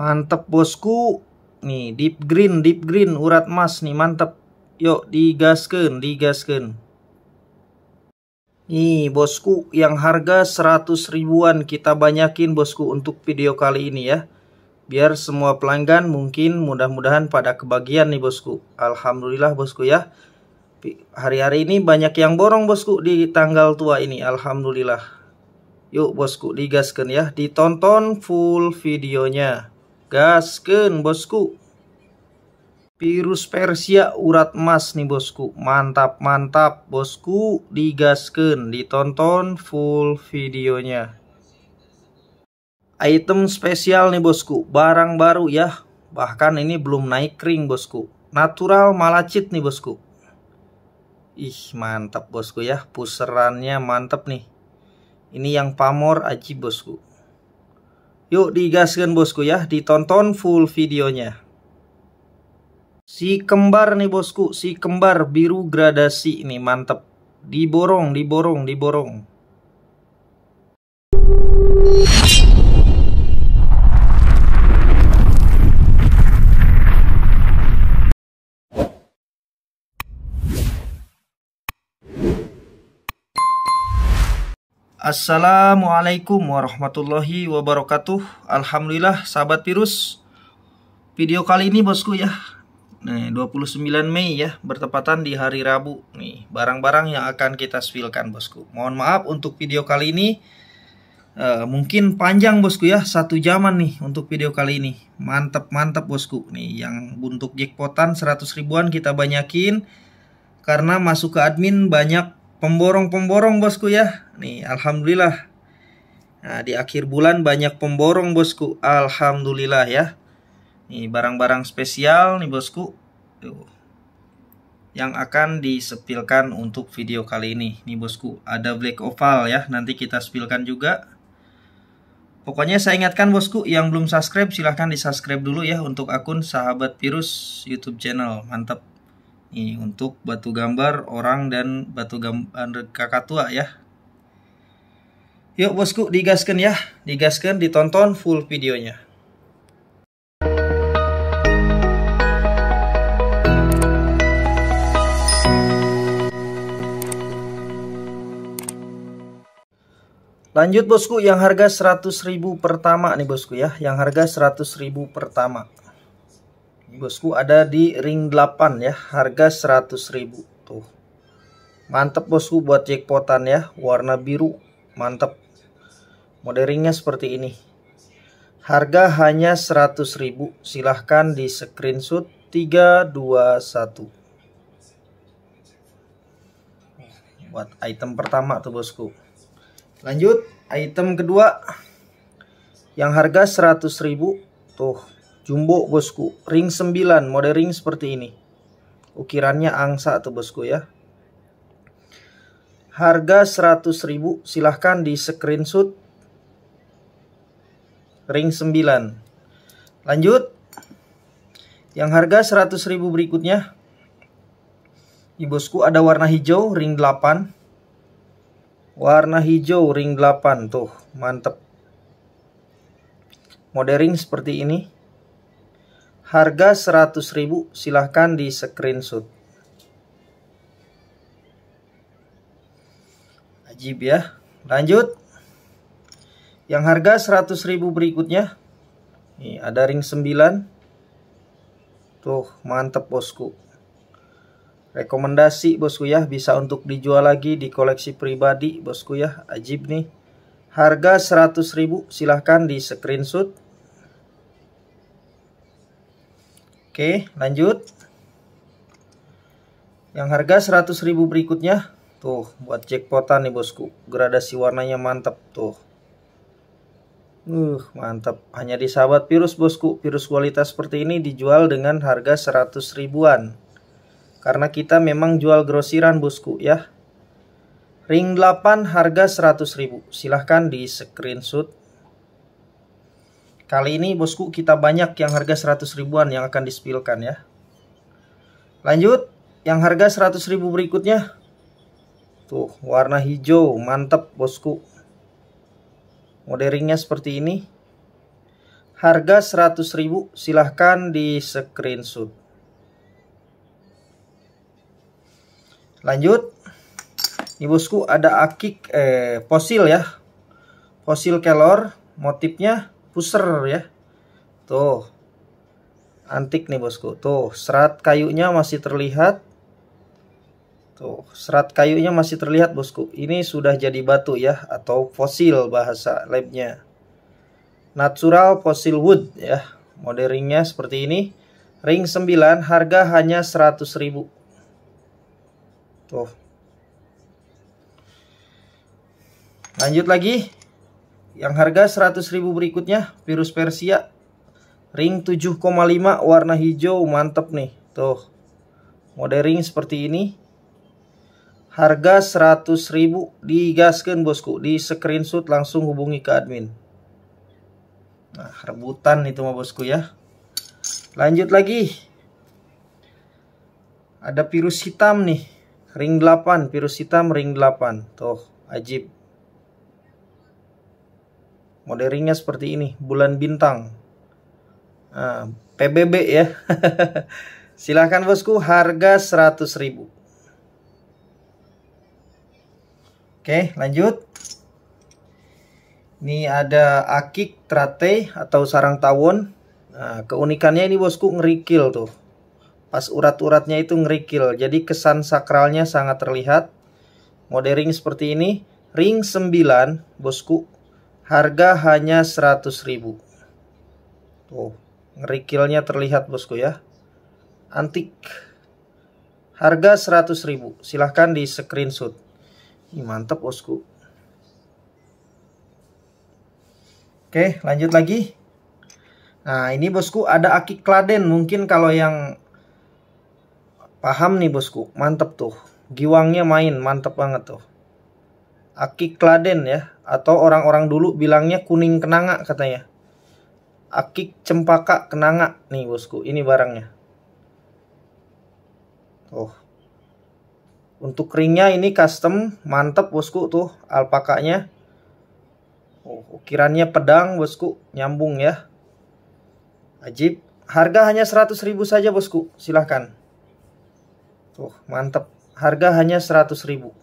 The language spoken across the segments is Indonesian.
Mantep bosku. Nih, deep green, deep green, urat emas nih, mantep. Yuk, digaskan, digaskan. Nih, bosku, yang harga 100 ribuan kita banyakin, bosku, untuk video kali ini ya. Biar semua pelanggan mungkin mudah-mudahan pada kebagian nih, bosku. Alhamdulillah, bosku ya. Hari-hari ini banyak yang borong, bosku, di tanggal tua ini. Alhamdulillah. Yuk, bosku, digaskan ya. Ditonton full videonya. Gasken bosku. Virus Persia urat emas nih bosku. Mantap, mantap bosku. Digasken, ditonton full videonya. Item spesial nih bosku, barang baru ya. Bahkan ini belum naik kering bosku. Natural malacit nih bosku. Ih, mantap bosku ya. Puserannya mantap nih. Ini yang pamor aji bosku. Yuk digaskan bosku ya, ditonton full videonya. Si kembar nih bosku, si kembar biru gradasi ini mantep. Diborong, diborong, diborong. Assalamualaikum warahmatullahi wabarakatuh Alhamdulillah sahabat virus Video kali ini bosku ya Nih 29 Mei ya Bertepatan di hari Rabu Nih barang-barang yang akan kita spillkan bosku Mohon maaf untuk video kali ini e, Mungkin panjang bosku ya Satu jaman nih untuk video kali ini Mantep-mantep bosku Nih yang untuk jackpotan 100 ribuan kita banyakin Karena masuk ke admin banyak pemborong-pemborong bosku ya. Nih, alhamdulillah. Nah, di akhir bulan banyak pemborong bosku. Alhamdulillah ya. Nih, barang-barang spesial nih bosku. Tuh. Yang akan disepilkan untuk video kali ini. Nih bosku, ada black oval ya. Nanti kita sepilkan juga. Pokoknya saya ingatkan bosku, yang belum subscribe silahkan di subscribe dulu ya untuk akun Sahabat Virus YouTube channel. Mantap. Ini untuk batu gambar orang dan batu gambar kakak tua ya. Yuk bosku digaskan ya, digaskan ditonton full videonya. Lanjut bosku yang harga 100.000 pertama nih bosku ya, yang harga 100.000 pertama bosku ada di ring 8 ya harga 100.000 ribu tuh mantep bosku buat jackpotan ya warna biru mantep moderingnya seperti ini harga hanya 100.000 ribu silahkan di screenshot 321 buat item pertama tuh bosku lanjut item kedua yang harga 100.000 tuh Jumbo bosku, ring 9 model ring seperti ini. Ukirannya angsa tuh bosku ya. Harga 100.000, silahkan di screenshot ring 9. Lanjut. Yang harga 100.000 berikutnya. Di bosku ada warna hijau ring 8. Warna hijau ring 8 tuh, mantep. mode ring seperti ini Harga 100.000 silahkan di screenshot. Ajib ya. Lanjut. Yang harga 100.000 berikutnya. Nih, ada ring 9. Tuh, mantep bosku. Rekomendasi bosku ya, bisa untuk dijual lagi di koleksi pribadi bosku ya. Ajib nih. Harga 100.000 silahkan di screenshot. Oke, lanjut. Yang harga 100.000 berikutnya. Tuh, buat jackpotan nih bosku. Gradasi warnanya mantap tuh. Uh, mantap. Hanya di sahabat virus bosku. Virus kualitas seperti ini dijual dengan harga 100 ribuan. Karena kita memang jual grosiran bosku ya. Ring 8 harga 100.000. Silahkan di screenshot Kali ini bosku kita banyak yang harga 100 ribuan yang akan dispilkan ya. Lanjut, yang harga 100 ribu berikutnya. Tuh, warna hijau, mantap bosku. Moderingnya seperti ini. Harga 100 ribu, silahkan di screenshot. Lanjut. Ini bosku ada akik eh, fosil ya. Fosil kelor motifnya Pusar ya. Tuh. Antik nih bosku. Tuh, serat kayunya masih terlihat. Tuh, serat kayunya masih terlihat bosku. Ini sudah jadi batu ya atau fosil bahasa labnya. Natural fossil wood ya. Modelingnya seperti ini. Ring 9 harga hanya 100.000. Tuh. Lanjut lagi. Yang harga 100.000 ribu berikutnya virus Persia ring 7,5 warna hijau mantep nih. Tuh. mode ring seperti ini. Harga 100.000 ribu digaskan bosku. Di screenshot langsung hubungi ke admin. Nah, rebutan itu mah bosku ya. Lanjut lagi. Ada virus hitam nih. Ring 8, virus hitam ring 8. Tuh, ajib. Mode seperti ini, bulan bintang. Nah, PBB ya. Silahkan bosku, harga 100 ribu. Oke, lanjut. Ini ada akik trate atau sarang tawon. Nah, keunikannya ini bosku ngerikil tuh. Pas urat-uratnya itu ngerikil, jadi kesan sakralnya sangat terlihat. Modering seperti ini, ring 9 bosku Harga hanya 100 ribu. Tuh, ngerikilnya terlihat bosku ya. Antik. Harga 100 ribu. Silahkan di screenshot. Ini mantep bosku. Oke, lanjut lagi. Nah, ini bosku ada aki kladen. Mungkin kalau yang paham nih bosku, mantep tuh. Giwangnya main, mantep banget tuh. Aki Kladen ya, atau orang-orang dulu bilangnya kuning kenanga katanya. Aki cempaka kenanga nih bosku, ini barangnya. Oh. Untuk ringnya ini custom, mantep bosku tuh alpakanya. Oh, ukirannya pedang bosku, nyambung ya. Ajib, harga hanya ribu saja bosku, silahkan. Tuh, mantep. Harga hanya ribu.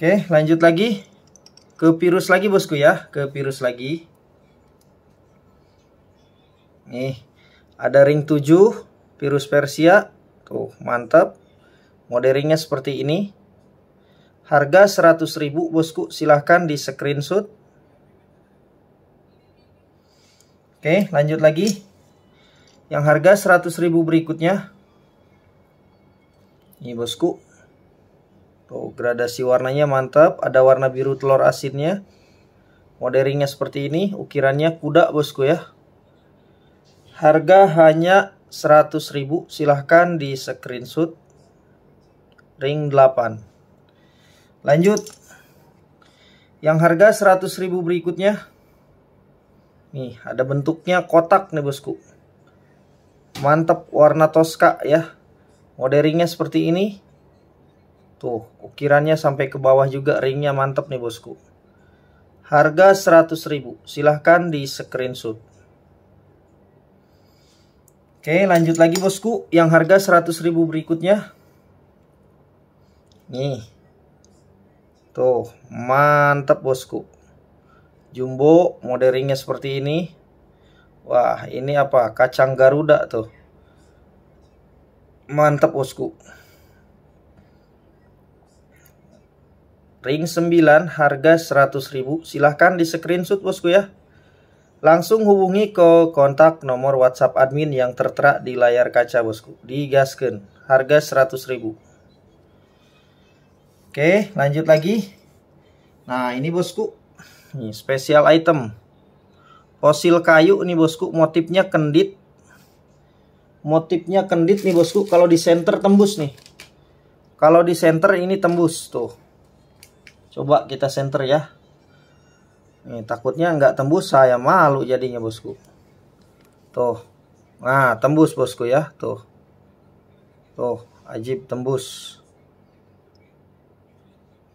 Oke, lanjut lagi. Ke virus lagi bosku ya, ke virus lagi. Nih, ada ring 7, virus Persia. Tuh, mantap. Modelingnya seperti ini. Harga 100.000 bosku, silahkan di screenshot. Oke, lanjut lagi. Yang harga 100.000 berikutnya. Ini bosku, Tuh, gradasi warnanya mantap. Ada warna biru telur asinnya. ringnya seperti ini. Ukirannya kuda, bosku ya. Harga hanya 100 ribu. Silahkan di screenshot. Ring 8. Lanjut. Yang harga 100 ribu berikutnya. Nih, ada bentuknya kotak nih, bosku. Mantap warna toska ya. ringnya seperti ini Tuh, ukirannya sampai ke bawah juga ringnya mantap nih bosku. Harga 100 ribu. silahkan di screenshot. Oke, lanjut lagi bosku. Yang harga 100 ribu berikutnya. Nih. Tuh, mantap bosku. Jumbo, model ringnya seperti ini. Wah, ini apa? Kacang Garuda tuh. Mantap bosku. Ring 9 harga 100.000. Silahkan di screenshot bosku ya. Langsung hubungi ke kontak nomor WhatsApp admin yang tertera di layar kaca bosku. Di Digaskan. Harga 100.000. Oke, lanjut lagi. Nah, ini bosku. Ini spesial item. Fosil kayu nih bosku, motifnya kendit. Motifnya kendit nih bosku, kalau di center tembus nih. Kalau di center ini tembus tuh coba kita center ya Nih, takutnya nggak tembus saya malu jadinya bosku. Tuh. Nah, tembus bosku ya. Tuh. Tuh, ajib tembus.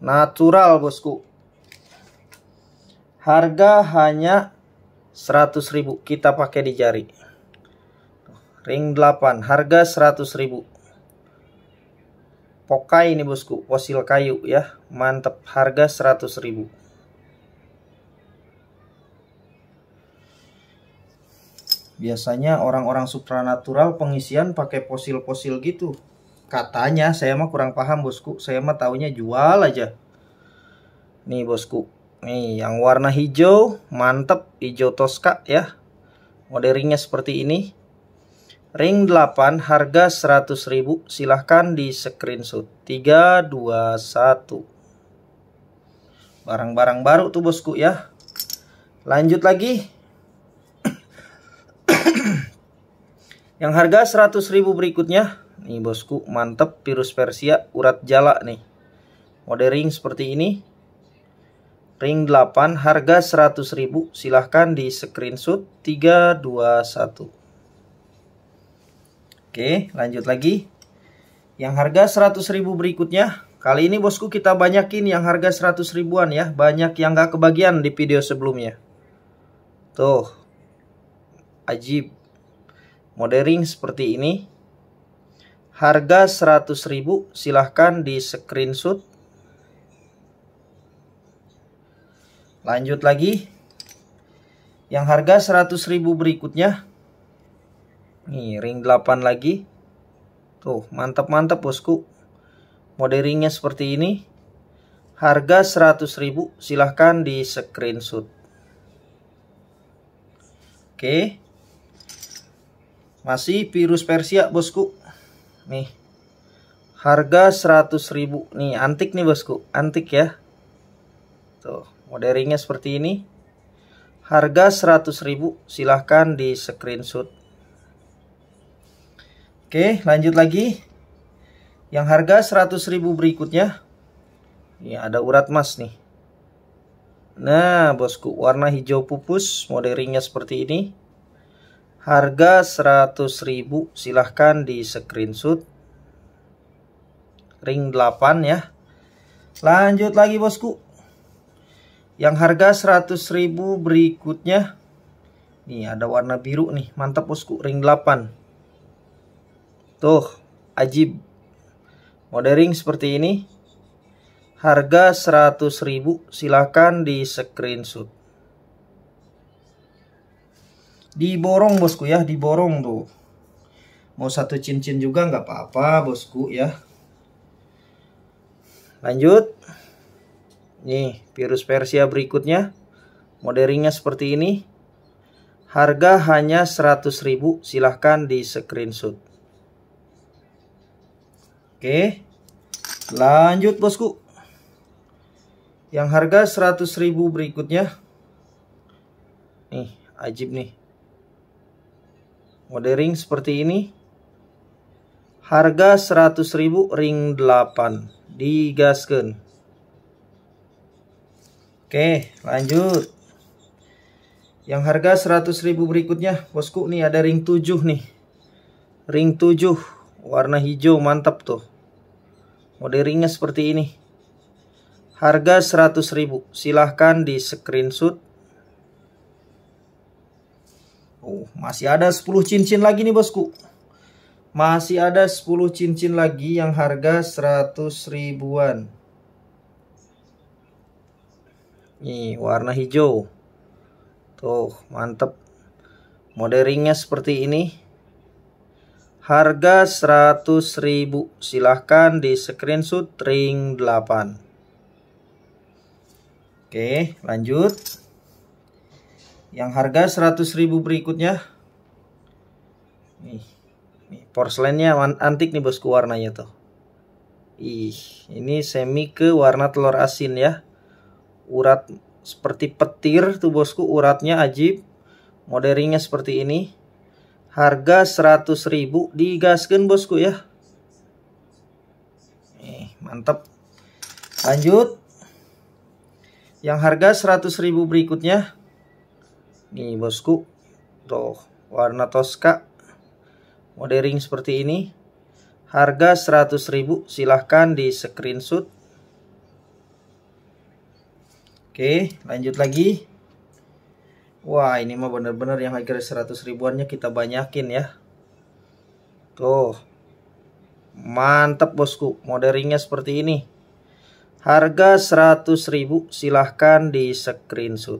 Natural bosku. Harga hanya 100.000 kita pakai di jari. Ring 8 harga 100.000. Pokai ini bosku, fosil kayu ya. mantep, harga 100.000 ribu. Biasanya orang-orang supranatural pengisian pakai fosil-fosil gitu. Katanya, saya mah kurang paham bosku. Saya mah taunya jual aja. Nih bosku. Nih, yang warna hijau, mantep. Hijau toska ya. modernnya seperti ini. Ring 8 harga 100.000 silahkan di screenshot 321 Barang-barang baru tuh bosku ya Lanjut lagi Yang harga 100.000 berikutnya Nih bosku mantep virus Persia urat jala nih Mode ring seperti ini Ring 8 harga 100.000 silahkan di screenshot 321 Oke, lanjut lagi. Yang harga ribu berikutnya. Kali ini bosku kita banyakin yang harga 100 ribuan ya. Banyak yang gak kebagian di video sebelumnya. Tuh. Ajib. Modering seperti ini. Harga 100 ribu silahkan di screenshot. Lanjut lagi. Yang harga 100 ribu berikutnya. Nih, ring 8 lagi. Tuh, mantap-mantap bosku. Mode ringnya seperti ini. Harga 100 ribu silahkan di screenshot. Oke. Masih virus Persia, bosku. Nih. Harga 100 ribu Nih, antik nih, bosku. Antik ya. Tuh, mode ringnya seperti ini. Harga 100 ribu silahkan di screenshot. Oke, lanjut lagi. Yang harga ribu berikutnya. Ini ada urat emas nih. Nah, bosku, warna hijau pupus, model ringnya seperti ini. Harga ribu. silahkan di screenshot. Ring 8 ya. Lanjut lagi bosku. Yang harga ribu berikutnya. Nih, ada warna biru nih, mantap bosku, ring 8. Tuh, ajib. Modering seperti ini. Harga 100.000, silakan di screenshot. Diborong bosku ya, diborong tuh. Mau satu cincin juga nggak apa-apa bosku ya. Lanjut. Nih, virus Persia berikutnya. Moderingnya seperti ini. Harga hanya 100.000, silahkan di screenshot. Oke. Lanjut bosku. Yang harga 100.000 berikutnya. Nih, ajib nih. Mode ring seperti ini. Harga 100.000 ring 8. Digaskan. Oke, lanjut. Yang harga 100.000 berikutnya, bosku nih ada ring 7 nih. Ring 7 warna hijau mantap tuh. moderingnya seperti ini. Harga 100.000. Silahkan di screenshot. Oh, masih ada 10 cincin lagi nih bosku. Masih ada 10 cincin lagi yang harga 100 ribuan. Nih, warna hijau. Tuh, mantep. moderingnya seperti ini. Harga 100.000. Silahkan di screenshot ring 8. Oke, lanjut. Yang harga 100.000 berikutnya. Nih, nih porselennya antik nih bosku warnanya tuh. Ih, ini semi ke warna telur asin ya. Urat seperti petir tuh bosku, uratnya ajib. moderingnya seperti ini harga 100.000 digaskan bosku ya nih mantap lanjut yang harga 100.000 berikutnya nih bosku tuh warna toska modering seperti ini harga 100.000 silahkan di screenshot oke lanjut lagi Wah ini mah bener-bener yang harga 100 ribuannya kita banyakin ya. Tuh. Mantap bosku. Moderingnya seperti ini. Harga 100 ribu silahkan di screenshot.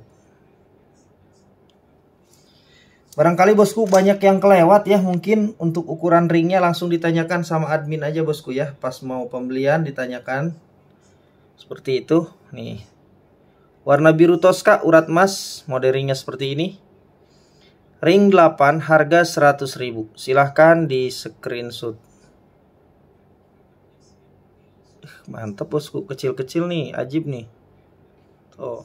Barangkali bosku banyak yang kelewat ya. Mungkin untuk ukuran ringnya langsung ditanyakan sama admin aja bosku ya. Pas mau pembelian ditanyakan. Seperti itu. Nih Warna biru toska urat emas modernnya seperti ini. Ring 8 harga 100.000. Silahkan di screenshot. Mantap bosku, kecil-kecil nih, ajib nih. Tuh.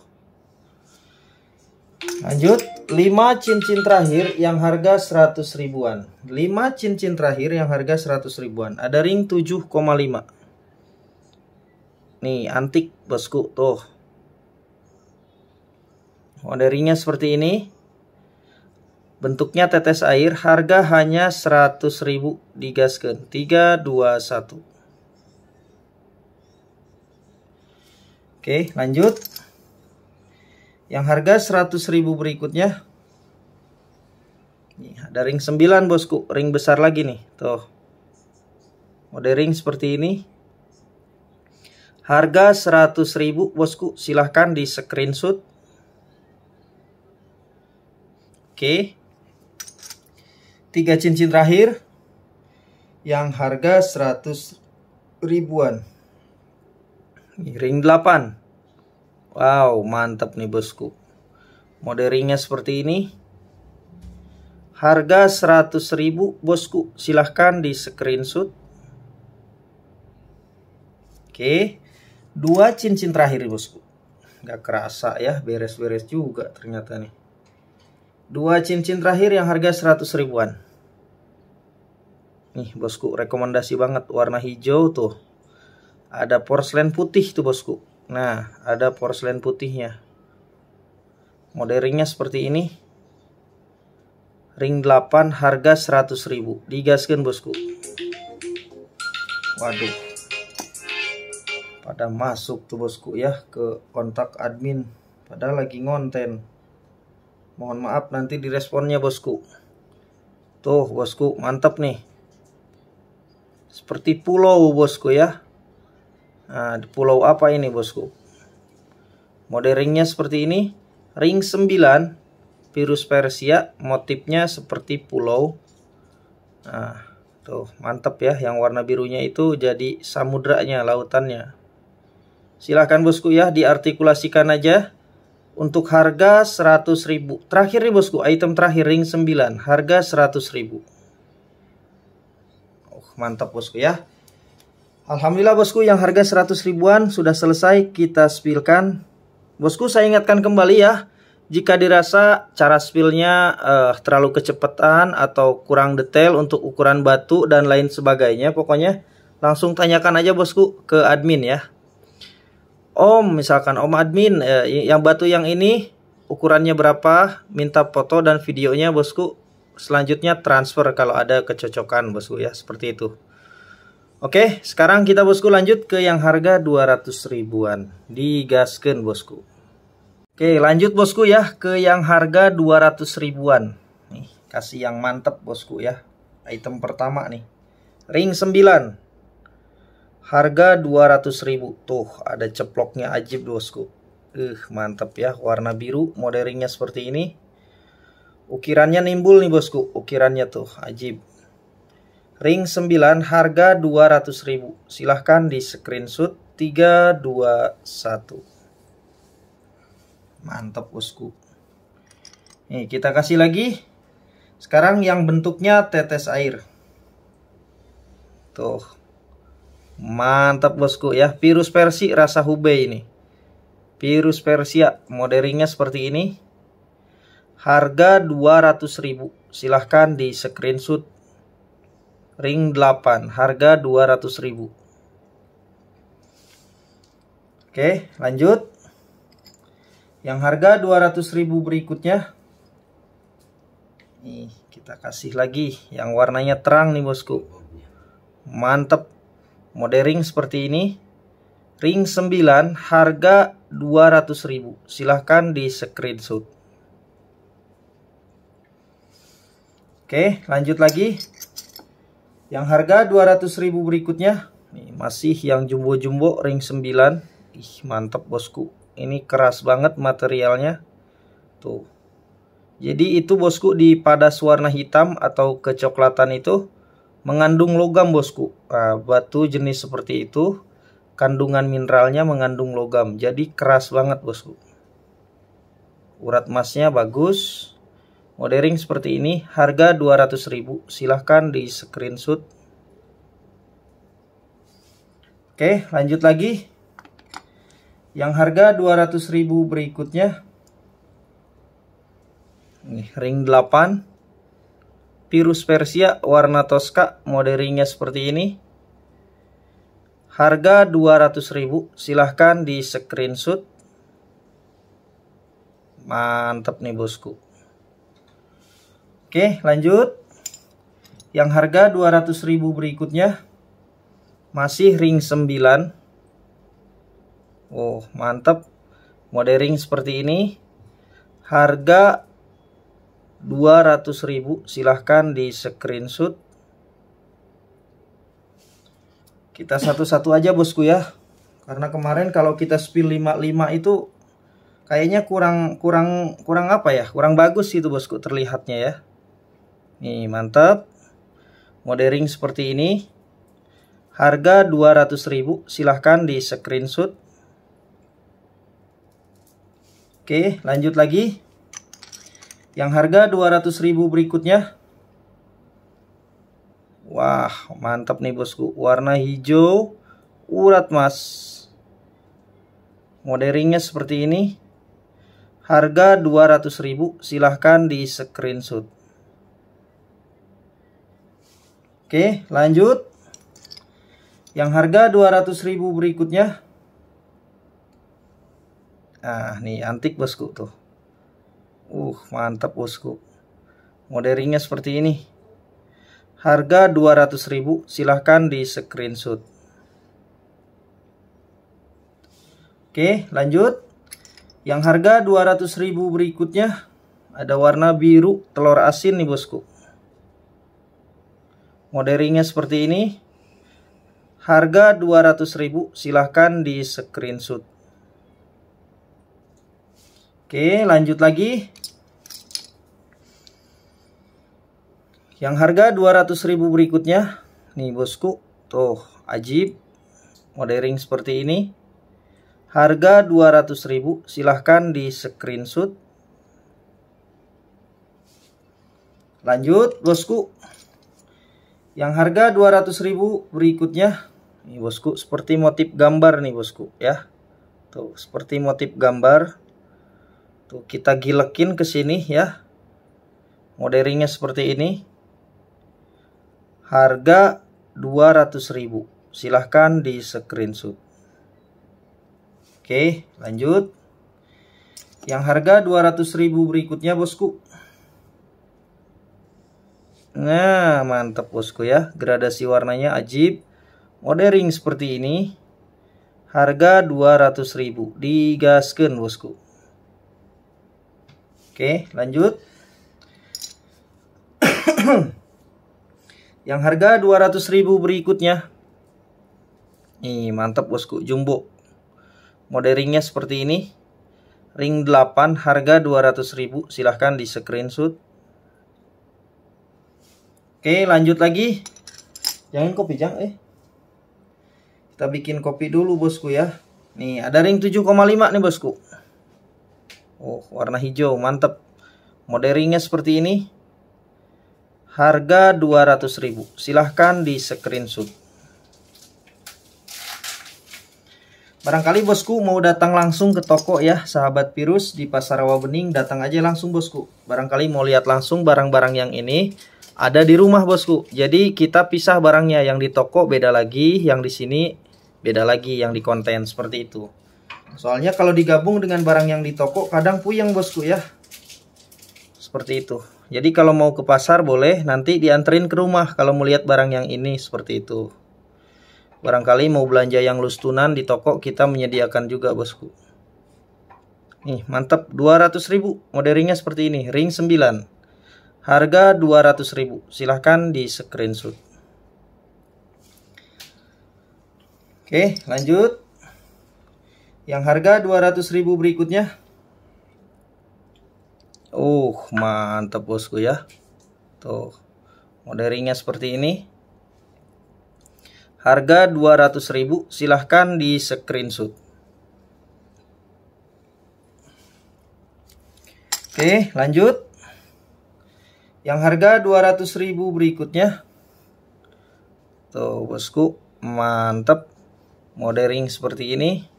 Lanjut, 5 cincin terakhir yang harga 100 ribuan. 5 cincin terakhir yang harga 100 ribuan. Ada ring 7,5. Nih, antik bosku, tuh Orderingnya oh, seperti ini. Bentuknya tetes air, harga hanya 100.000 digaskan. 3 2 1. Oke, lanjut. Yang harga 100.000 berikutnya. Nih, ada ring 9, Bosku. Ring besar lagi nih, tuh. Mode ring seperti ini. Harga 100.000, Bosku. Silahkan di screenshot Oke. Tiga cincin terakhir yang harga 100 ribuan. Ring 8. Wow, mantap nih bosku. Mode ringnya seperti ini. Harga 100 ribu bosku. Silahkan di screenshot. Oke. Dua cincin terakhir bosku. Gak kerasa ya, beres-beres juga ternyata nih. Dua cincin terakhir yang harga 100 ribuan. Nih bosku, rekomendasi banget warna hijau tuh. Ada porselen putih tuh bosku. Nah, ada porselen putihnya. Modelingnya seperti ini. Ring 8 harga 100 ribu. Digaskan bosku. Waduh. Pada masuk tuh bosku ya ke kontak admin. Padahal lagi ngonten. Mohon maaf nanti diresponnya bosku. Tuh bosku mantap nih. Seperti pulau bosku ya. Nah, di pulau apa ini bosku? Mode ringnya seperti ini. Ring 9 virus Persia motifnya seperti pulau. Nah, tuh mantap ya yang warna birunya itu jadi samudranya, lautannya. Silahkan bosku ya diartikulasikan aja untuk harga 100 ribu. Terakhir nih bosku, item terakhir ring 9. Harga 100 ribu. Oh, mantap bosku ya. Alhamdulillah bosku yang harga 100 ribuan sudah selesai kita spillkan. Bosku saya ingatkan kembali ya jika dirasa cara spillnya uh, terlalu kecepatan atau kurang detail untuk ukuran batu dan lain sebagainya, pokoknya langsung tanyakan aja bosku ke admin ya. Om misalkan Om admin eh, yang batu yang ini ukurannya berapa minta foto dan videonya bosku selanjutnya transfer kalau ada kecocokan bosku ya seperti itu Oke sekarang kita bosku lanjut ke yang harga 200 ribuan digaskan bosku Oke lanjut bosku ya ke yang harga 200 ribuan nih kasih yang mantep bosku ya item pertama nih ring 9 Harga ribu Tuh, ada ceploknya ajib bosku. Eh, uh, mantap ya. Warna biru, modelingnya seperti ini. Ukirannya nimbul nih bosku. Ukirannya tuh, ajib. Ring 9 harga ribu Silahkan di screenshot 321. mantep bosku. Nih, kita kasih lagi. Sekarang yang bentuknya tetes air. Tuh, Mantap bosku ya. Virus versi rasa Hubei ini. Virus Persia ya, Moderingnya seperti ini. Harga 200 ribu Silahkan di screenshot. Ring 8 harga 200 ribu Oke, lanjut. Yang harga 200 ribu berikutnya. Nih, kita kasih lagi yang warnanya terang nih bosku. Mantap Mode ring seperti ini. Ring 9 harga 200.000. Silahkan di screenshot. Oke, lanjut lagi. Yang harga 200.000 berikutnya. Nih, masih yang jumbo-jumbo ring 9. Ih, mantep bosku. Ini keras banget materialnya. Tuh. Jadi itu bosku di padas warna hitam atau kecoklatan itu Mengandung logam bosku. Nah, batu jenis seperti itu kandungan mineralnya mengandung logam. Jadi keras banget bosku. Urat emasnya bagus. Modering seperti ini harga ribu. Silahkan di screenshot. Oke lanjut lagi. Yang harga ribu berikutnya. ini ring 8 Virus Persia warna Tosca modelingnya seperti ini. Harga 200.000, silahkan di screenshot. mantep nih bosku. Oke, lanjut. Yang harga 200.000 berikutnya masih ring 9. Oh, mantep Model ring seperti ini. Harga ribu, silahkan di screenshot kita satu-satu aja bosku ya karena kemarin kalau kita spill 55 itu kayaknya kurang kurang kurang apa ya kurang bagus itu bosku terlihatnya ya nih mantap modering seperti ini harga ribu, silahkan di screenshot oke lanjut lagi yang harga ribu berikutnya. Wah, mantap nih bosku. Warna hijau urat mas. Moderingnya seperti ini. Harga ribu, silahkan di screenshot. Oke, lanjut. Yang harga ribu berikutnya. Ah, nih antik bosku tuh. Uh, mantap bosku. Modelingnya seperti ini. Harga 200.000, silahkan di screenshot. Oke, lanjut. Yang harga 200.000 berikutnya ada warna biru telur asin nih bosku. Modelingnya seperti ini. Harga 200.000, silahkan di screenshot. Oke, lanjut lagi. Yang harga 200.000 berikutnya. Nih bosku, tuh ajib. Modering seperti ini. Harga 200.000, silahkan di screenshot. Lanjut bosku. Yang harga 200.000 berikutnya. Nih bosku, seperti motif gambar nih bosku ya. Tuh, seperti motif gambar. Tuh kita gilekin ke sini ya. Moderingnya seperti ini. Harga 200.000. Silahkan di screenshot. Oke, lanjut. Yang harga 200.000 berikutnya, Bosku. Nah, mantap bosku ya. Gradasi warnanya ajib. Modering seperti ini. Harga 200.000. Digaskan bosku. Oke, lanjut. yang harga 200.000 berikutnya. Nih, mantap bosku, jumbo. ringnya seperti ini. Ring 8 harga 200.000, silahkan di screenshot. Oke, lanjut lagi. Jangan kopi, jang eh. Kita bikin kopi dulu bosku ya. Nih, ada ring 7,5 nih bosku. Oh, warna hijau, mantep. Moderingnya seperti ini. Harga 200.000. Silahkan di screenshot. Barangkali bosku mau datang langsung ke toko ya, sahabat virus di Pasar Rawabening. datang aja langsung bosku. Barangkali mau lihat langsung barang-barang yang ini ada di rumah bosku. Jadi kita pisah barangnya yang di toko beda lagi, yang di sini beda lagi, yang di konten seperti itu. Soalnya kalau digabung dengan barang yang di toko kadang puyeng bosku ya. Seperti itu. Jadi kalau mau ke pasar boleh nanti dianterin ke rumah kalau mau lihat barang yang ini seperti itu. Barangkali mau belanja yang lustunan di toko kita menyediakan juga bosku. Nih mantap 200 ribu modelingnya seperti ini ring 9. Harga 200 ribu silahkan di screenshot. Oke lanjut. Yang harga ribu berikutnya. Uh, mantap bosku ya. Tuh. Moderingnya seperti ini. Harga ribu silahkan di screenshot. Oke, lanjut. Yang harga ribu berikutnya. Tuh, bosku, mantap. Modering seperti ini.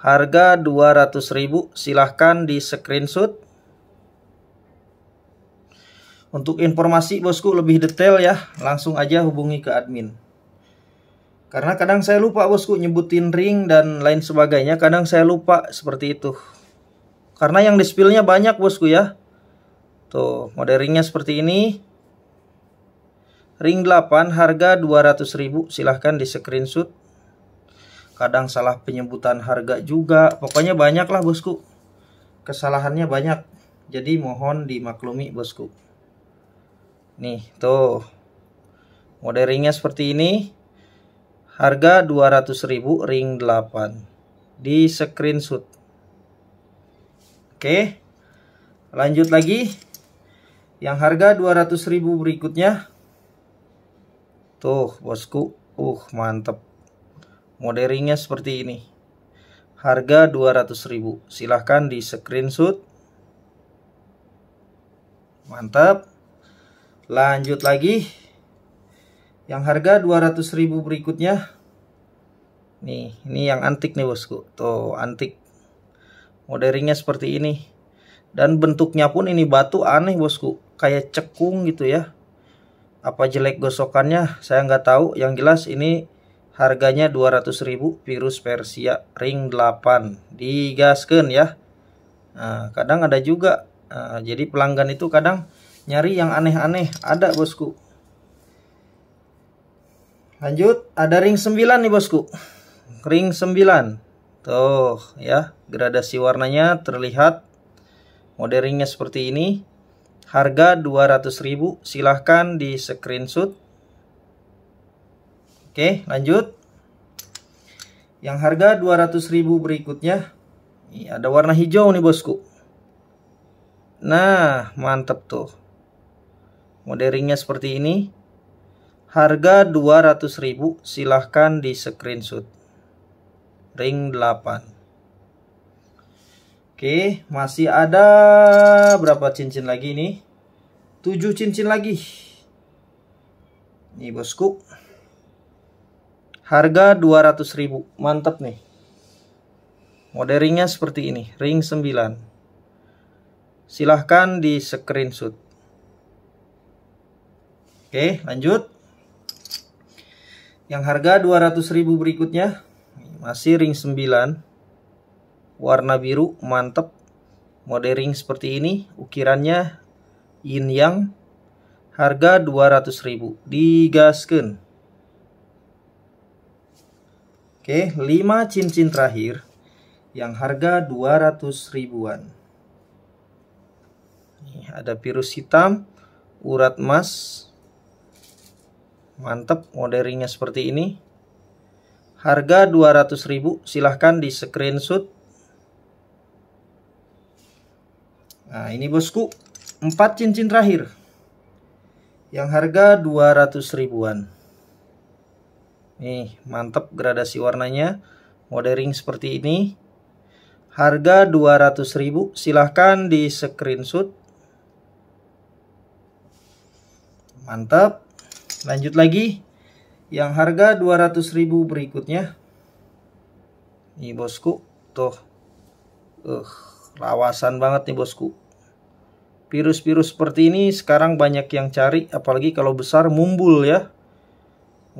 Harga 200.000, silahkan di screenshot. Untuk informasi bosku lebih detail ya, langsung aja hubungi ke admin. Karena kadang saya lupa bosku nyebutin ring dan lain sebagainya, kadang saya lupa seperti itu. Karena yang dispilnya banyak bosku ya. Tuh, model ringnya seperti ini. Ring 8 harga 200.000, silahkan di screenshot kadang salah penyebutan harga juga pokoknya banyak lah bosku kesalahannya banyak jadi mohon dimaklumi bosku nih tuh mode ringnya seperti ini harga 200.000 ring 8 di screenshot oke lanjut lagi yang harga 200.000 berikutnya tuh bosku uh mantep moderingnya seperti ini. Harga 200.000. Silahkan di screenshot. Mantap. Lanjut lagi. Yang harga 200.000 berikutnya. Nih, ini yang antik nih bosku. Tuh, antik. moderingnya seperti ini. Dan bentuknya pun ini batu aneh bosku. Kayak cekung gitu ya apa jelek gosokannya saya nggak tahu yang jelas ini Harganya 200.000 virus Persia ring 8. digaskan ya. Nah, kadang ada juga nah, jadi pelanggan itu kadang nyari yang aneh-aneh, ada Bosku. Lanjut, ada ring 9 nih Bosku. Ring 9. Tuh, ya, gradasi warnanya terlihat mode ringnya seperti ini. Harga 200.000, silahkan di screenshot Oke, lanjut. Yang harga ribu berikutnya. Ini ada warna hijau nih, Bosku. Nah, mantep tuh. Modelingnya seperti ini. Harga ribu silahkan di screenshot. Ring 8. Oke, masih ada berapa cincin lagi nih? 7 cincin lagi. Ini bosku. Harga ribu Mantap nih. Moderingnya seperti ini, ring 9. Silahkan di screenshot. Oke, lanjut. Yang harga ribu berikutnya masih ring 9. Warna biru, mantap. Modering seperti ini, ukirannya yin yang. Harga 200.000. Digaskeun. Oke, 5 cincin terakhir yang harga 200 ribuan. Nih, ada virus hitam, urat emas. Mantap, modelingnya seperti ini. Harga 200 ribu, silahkan di screenshot. Nah, ini bosku, 4 cincin terakhir. Yang harga 200 ribuan. Nih, mantap gradasi warnanya. modern seperti ini. Harga 200.000, silahkan di screenshot. Mantap. Lanjut lagi. Yang harga 200.000 berikutnya. Nih bosku, tuh. Uh, lawasan banget nih bosku. Virus-virus seperti ini sekarang banyak yang cari, apalagi kalau besar mumbul ya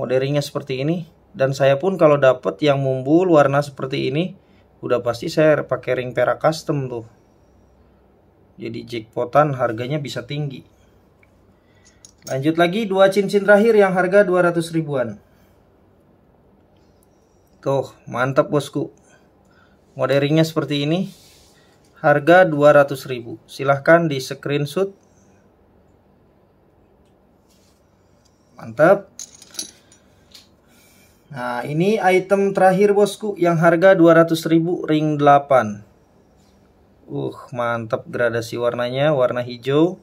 moderingnya seperti ini dan saya pun kalau dapat yang mumbul warna seperti ini udah pasti saya pakai ring perak custom tuh jadi jackpotan harganya bisa tinggi lanjut lagi dua cincin terakhir yang harga 200 ribuan tuh mantap bosku moderingnya seperti ini harga 200 ribu silahkan di screenshot mantap Nah, ini item terakhir bosku yang harga ribu ring 8. Uh, mantap gradasi warnanya, warna hijau,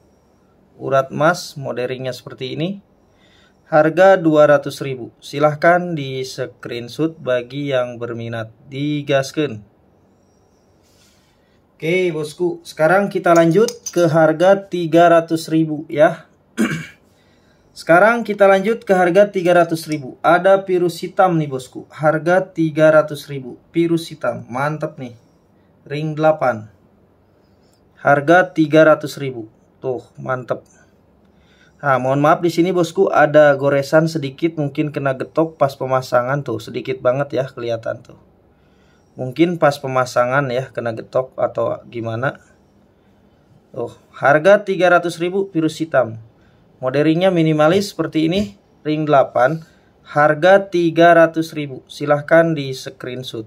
urat emas, mode ringnya seperti ini. Harga ribu Silahkan di screenshot bagi yang berminat. di gasken Oke, bosku. Sekarang kita lanjut ke harga ribu ya. Sekarang kita lanjut ke harga 300.000. Ada virus hitam nih bosku. Harga 300.000. Virus hitam. Mantap nih. Ring 8. Harga 300.000. Tuh, mantap. Nah, mohon maaf di sini bosku ada goresan sedikit mungkin kena getok pas pemasangan tuh, sedikit banget ya kelihatan tuh. Mungkin pas pemasangan ya kena getok atau gimana. Tuh, harga 300.000 virus hitam. Moderingnya minimalis seperti ini, ring 8, harga ribu. Silahkan di screenshot.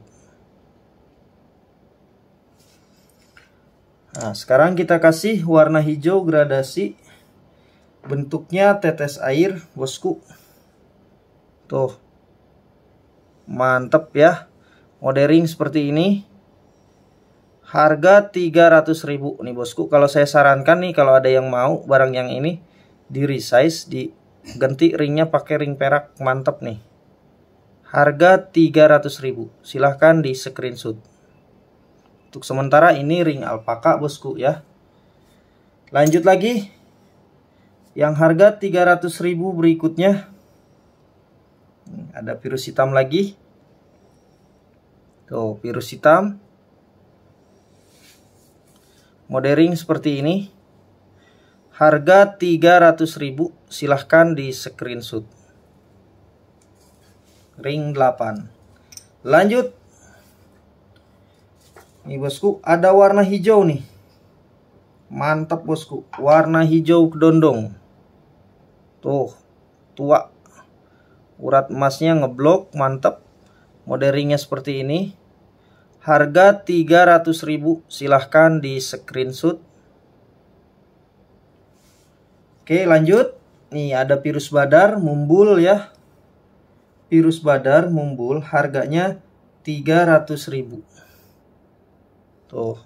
Nah, sekarang kita kasih warna hijau gradasi. Bentuknya tetes air, bosku. Tuh. Mantep ya. Mode seperti ini. Harga ribu. nih bosku. Kalau saya sarankan nih kalau ada yang mau barang yang ini di resize di diganti ringnya pakai ring perak mantep nih harga 300.000 silahkan di screenshot untuk sementara ini ring alpaka bosku ya lanjut lagi yang harga 300.000 berikutnya hmm, ada virus hitam lagi tuh virus hitam ring seperti ini Harga 300.000, silahkan di screenshot. Ring 8. Lanjut. Nih bosku, ada warna hijau nih. Mantap bosku, warna hijau kedondong. Tuh, tua. Urat emasnya ngeblok, mantap. Mode seperti ini. Harga 300.000, silahkan di screenshot Oke lanjut. Nih ada virus badar mumbul ya. Virus badar mumbul harganya ribu. Tuh.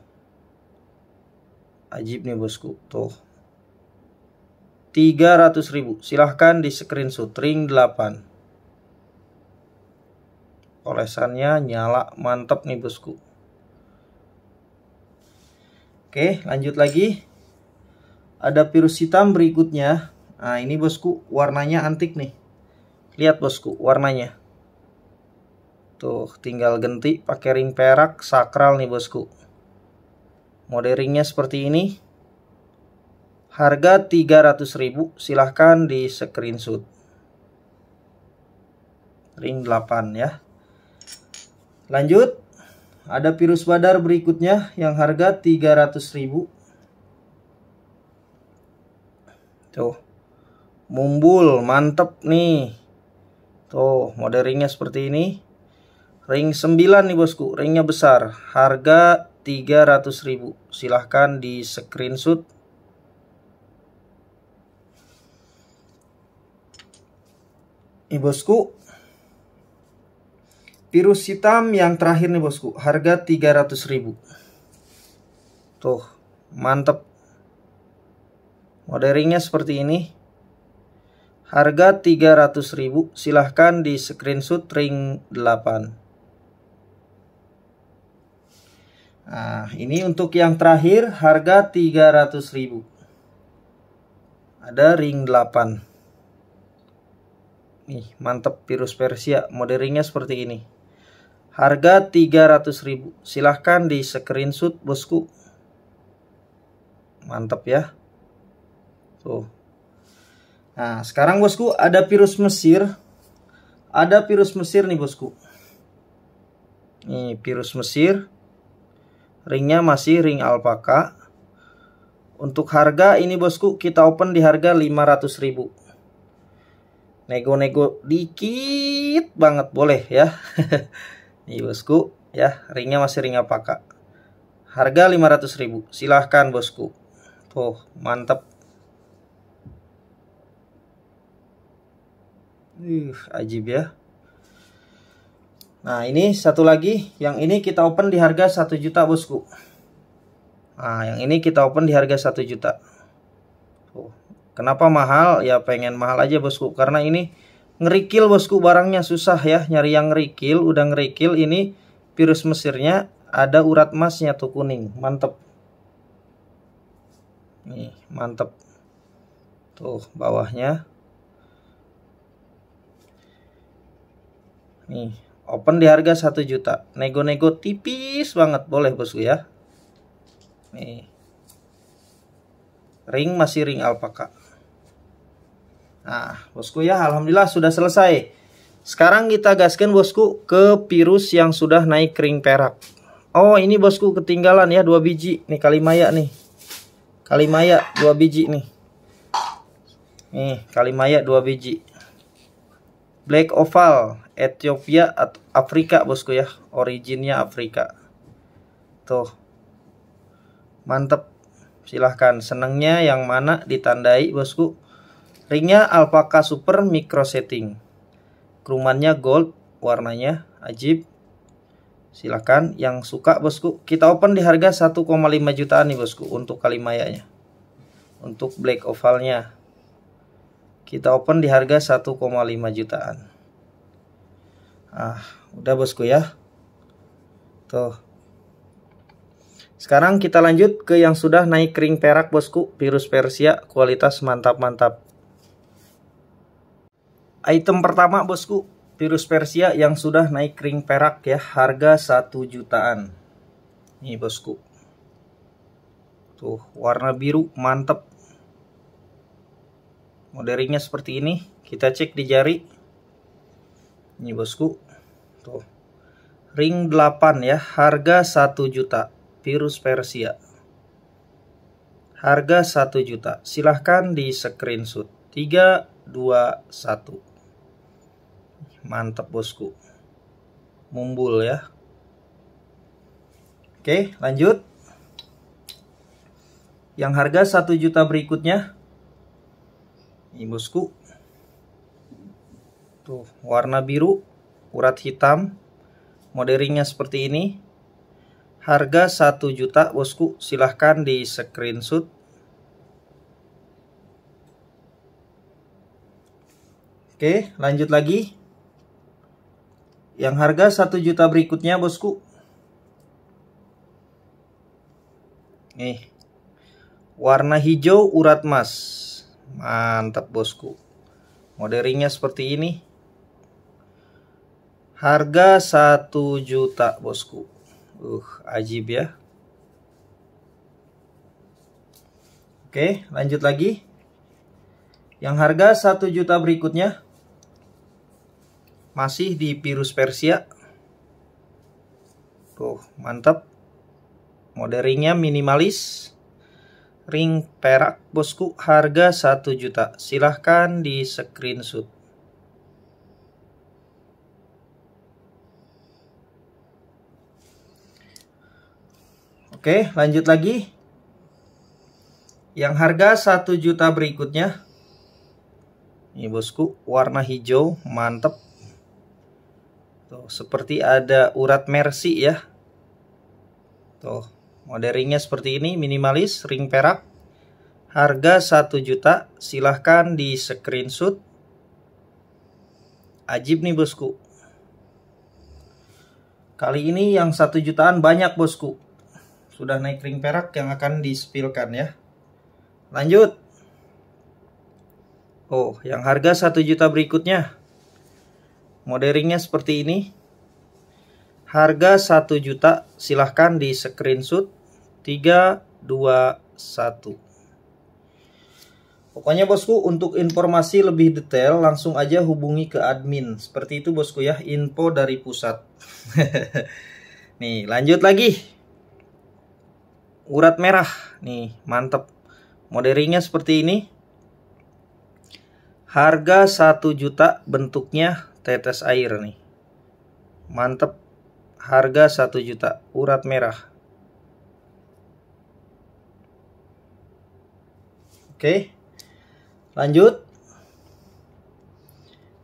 Ajib nih bosku. Tuh. ribu. Silahkan di screenshot ring 8. Olesannya nyala mantap nih bosku. Oke lanjut lagi. Ada virus hitam berikutnya. Nah, ini bosku warnanya antik nih. Lihat bosku warnanya. Tuh, tinggal ganti pakai ring perak sakral nih bosku. Mode ringnya seperti ini. Harga 300.000, silahkan di screenshot. Ring 8 ya. Lanjut, ada virus badar berikutnya yang harga 300 ribu. Tuh. Mumbul, mantep nih. Tuh, mode ringnya seperti ini. Ring 9 nih bosku, ringnya besar. Harga 300.000. Silahkan di screenshot. Ini bosku. Virus hitam yang terakhir nih bosku, harga 300.000. Tuh, mantep Modelingnya seperti ini. Harga 300.000, silahkan di screenshot ring 8. Nah, ini untuk yang terakhir harga 300.000. Ada ring 8. Nih, mantap virus Persia, modelingnya seperti ini. Harga 300.000. Silahkan di screenshot, Bosku. Mantap ya. Tuh. Nah, sekarang bosku ada virus Mesir. Ada virus Mesir nih bosku. Ini virus Mesir. Ringnya masih ring alpaka. Untuk harga ini bosku kita open di harga ribu. Nego-nego dikit banget boleh ya. ini bosku ya, ringnya masih ring alpaka. Harga ribu, Silahkan bosku. Tuh, mantep. Uh, ajib ya. Nah, ini satu lagi. Yang ini kita open di harga 1 juta, Bosku. Nah, yang ini kita open di harga 1 juta. Tuh. Kenapa mahal? Ya pengen mahal aja, Bosku. Karena ini ngerikil, Bosku, barangnya susah ya nyari yang ngerikil, udah ngerikil ini virus mesirnya ada urat emasnya tuh kuning. Mantep. Nih, mantep. Tuh, bawahnya. Nih, open di harga 1 juta. Nego-nego tipis banget boleh bosku ya. Nih. Ring masih ring alpaka. Nah, bosku ya, alhamdulillah sudah selesai. Sekarang kita gaskan bosku ke virus yang sudah naik ring perak. Oh, ini bosku ketinggalan ya dua biji. Nih Kalimaya nih. Kalimaya dua biji nih. Nih, Kalimaya dua biji. Black oval, Ethiopia, atau Afrika bosku ya. Originnya Afrika. Tuh. Mantep. Silahkan. Senengnya yang mana ditandai bosku. Ringnya alpaka super micro setting. Krumannya gold, warnanya ajib. Silahkan yang suka bosku. Kita open di harga 1,5 jutaan nih bosku untuk kalimayanya. Untuk black ovalnya. Kita open di harga 1,5 jutaan. Ah, udah bosku ya. Tuh. Sekarang kita lanjut ke yang sudah naik kering perak bosku, virus Persia, kualitas mantap-mantap. Item pertama bosku, virus Persia yang sudah naik kering perak ya, harga 1 jutaan. Nih bosku. Tuh, warna biru mantep mode ringnya seperti ini kita cek di jari ini bosku tuh ring 8 ya harga 1 juta virus Persia harga 1 juta silahkan di screenshot 3 2 1 mantap bosku mumbul ya oke lanjut yang harga 1 juta berikutnya ini bosku tuh warna biru urat hitam moderingnya seperti ini harga 1 juta bosku silahkan di screenshot Oke lanjut lagi yang harga 1 juta berikutnya bosku nih warna hijau urat emas Mantap bosku. Modelingnya seperti ini. Harga 1 juta bosku. Uh, ajib ya. Oke, lanjut lagi. Yang harga 1 juta berikutnya masih di virus Persia. Tuh, mantap. Modelingnya minimalis. Ring perak bosku harga 1 juta. Silahkan di screenshot. Oke lanjut lagi. Yang harga 1 juta berikutnya. Ini bosku warna hijau mantep. Tuh, seperti ada urat mercy ya. Tuh Model ringnya seperti ini, minimalis, ring perak. Harga 1 juta, silahkan di screenshot. Ajib nih bosku. Kali ini yang 1 jutaan banyak bosku. Sudah naik ring perak yang akan dispilkan ya. Lanjut. Oh, yang harga 1 juta berikutnya. Modelingnya seperti ini. Harga 1 juta, silahkan di screenshot 3, 2, 1. Pokoknya bosku untuk informasi lebih detail langsung aja hubungi ke admin. Seperti itu bosku ya, info dari pusat. Nih, lanjut lagi. Urat merah. Nih, mantep. moderingnya seperti ini. Harga 1 juta bentuknya tetes air nih. Mantep. Harga 1 juta, urat merah. Oke. Lanjut.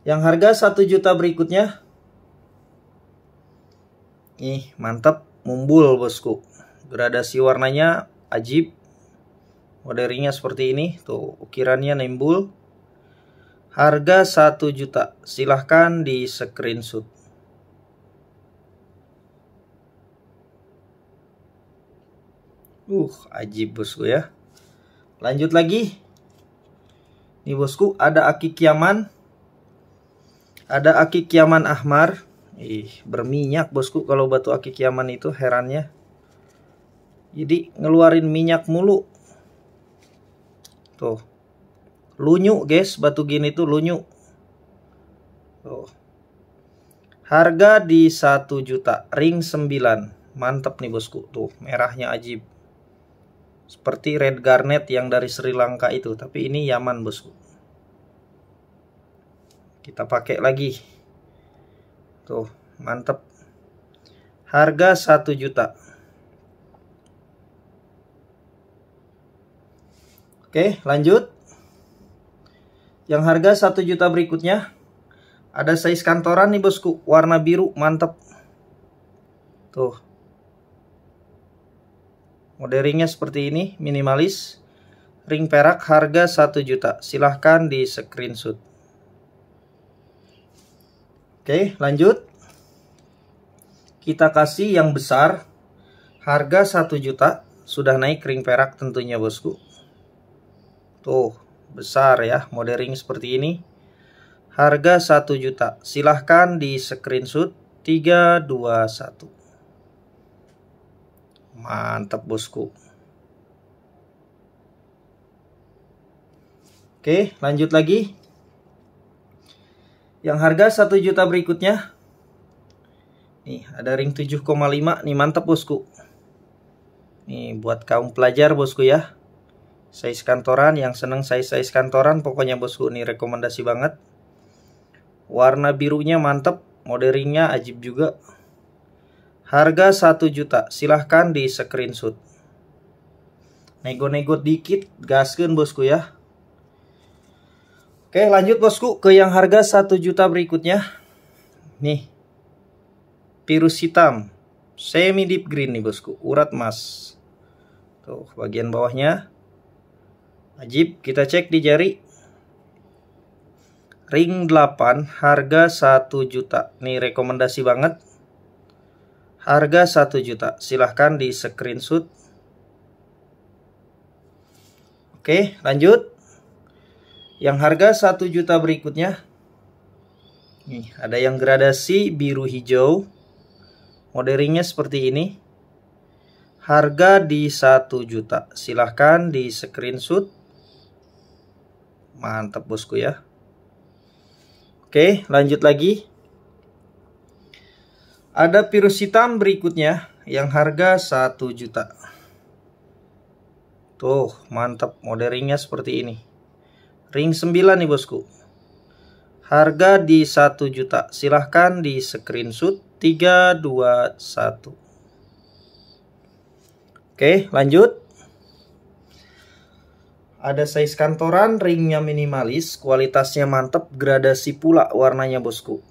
Yang harga 1 juta berikutnya. Ih, mantap, mumbul bosku. Gradasi warnanya ajib. modernnya seperti ini, tuh ukirannya nimbul. Harga 1 juta. Silahkan di screenshot. Uh, ajib bosku ya. Lanjut lagi. Nih bosku, ada aki kiaman. Ada aki kiaman ahmar. Ih, berminyak bosku kalau batu aki kiaman itu herannya. Jadi ngeluarin minyak mulu. Tuh. Lunyu, guys, batu gini tuh lunyu. Tuh. Harga di 1 juta, ring 9. Mantap nih bosku. Tuh, merahnya ajib. Seperti red garnet yang dari Sri Lanka itu, tapi ini Yaman, Bosku. Kita pakai lagi. Tuh, mantep. Harga 1 juta. Oke, lanjut. Yang harga 1 juta berikutnya ada size kantoran nih bosku, warna biru mantep. Tuh, Mode ringnya seperti ini, minimalis. Ring perak harga 1 juta. Silahkan di screenshot. Oke, lanjut. Kita kasih yang besar. Harga 1 juta. Sudah naik ring perak tentunya bosku. Tuh, besar ya. Mode ring seperti ini. Harga 1 juta. Silahkan di screenshot 321. Mantap bosku. Oke, lanjut lagi. Yang harga 1 juta berikutnya. Nih, ada ring 7,5. Nih, mantap bosku. Nih, buat kaum pelajar bosku ya. Size kantoran, yang seneng size-size kantoran. Pokoknya bosku, ini rekomendasi banget. Warna birunya mantap. Mode ringnya ajib juga. Harga 1 juta, silahkan di screenshot. Nego-nego dikit, gaskan bosku ya. Oke lanjut bosku ke yang harga 1 juta berikutnya. Nih, virus hitam, semi deep green nih bosku, urat emas. Tuh bagian bawahnya. Ajib, kita cek di jari. Ring 8 harga 1 juta. Nih rekomendasi banget. Harga 1 juta. Silahkan di screenshot. Oke, lanjut. Yang harga 1 juta berikutnya. Nih, ada yang gradasi biru hijau. Moderingnya seperti ini. Harga di 1 juta. Silahkan di screenshot. Mantap bosku ya. Oke, lanjut lagi. Ada virus hitam berikutnya yang harga 1 juta. Tuh, mantap ringnya seperti ini. Ring 9 nih bosku. Harga di 1 juta. Silahkan di screenshot 321. Oke, lanjut. Ada size kantoran, ringnya minimalis, kualitasnya mantap, gradasi pula warnanya bosku.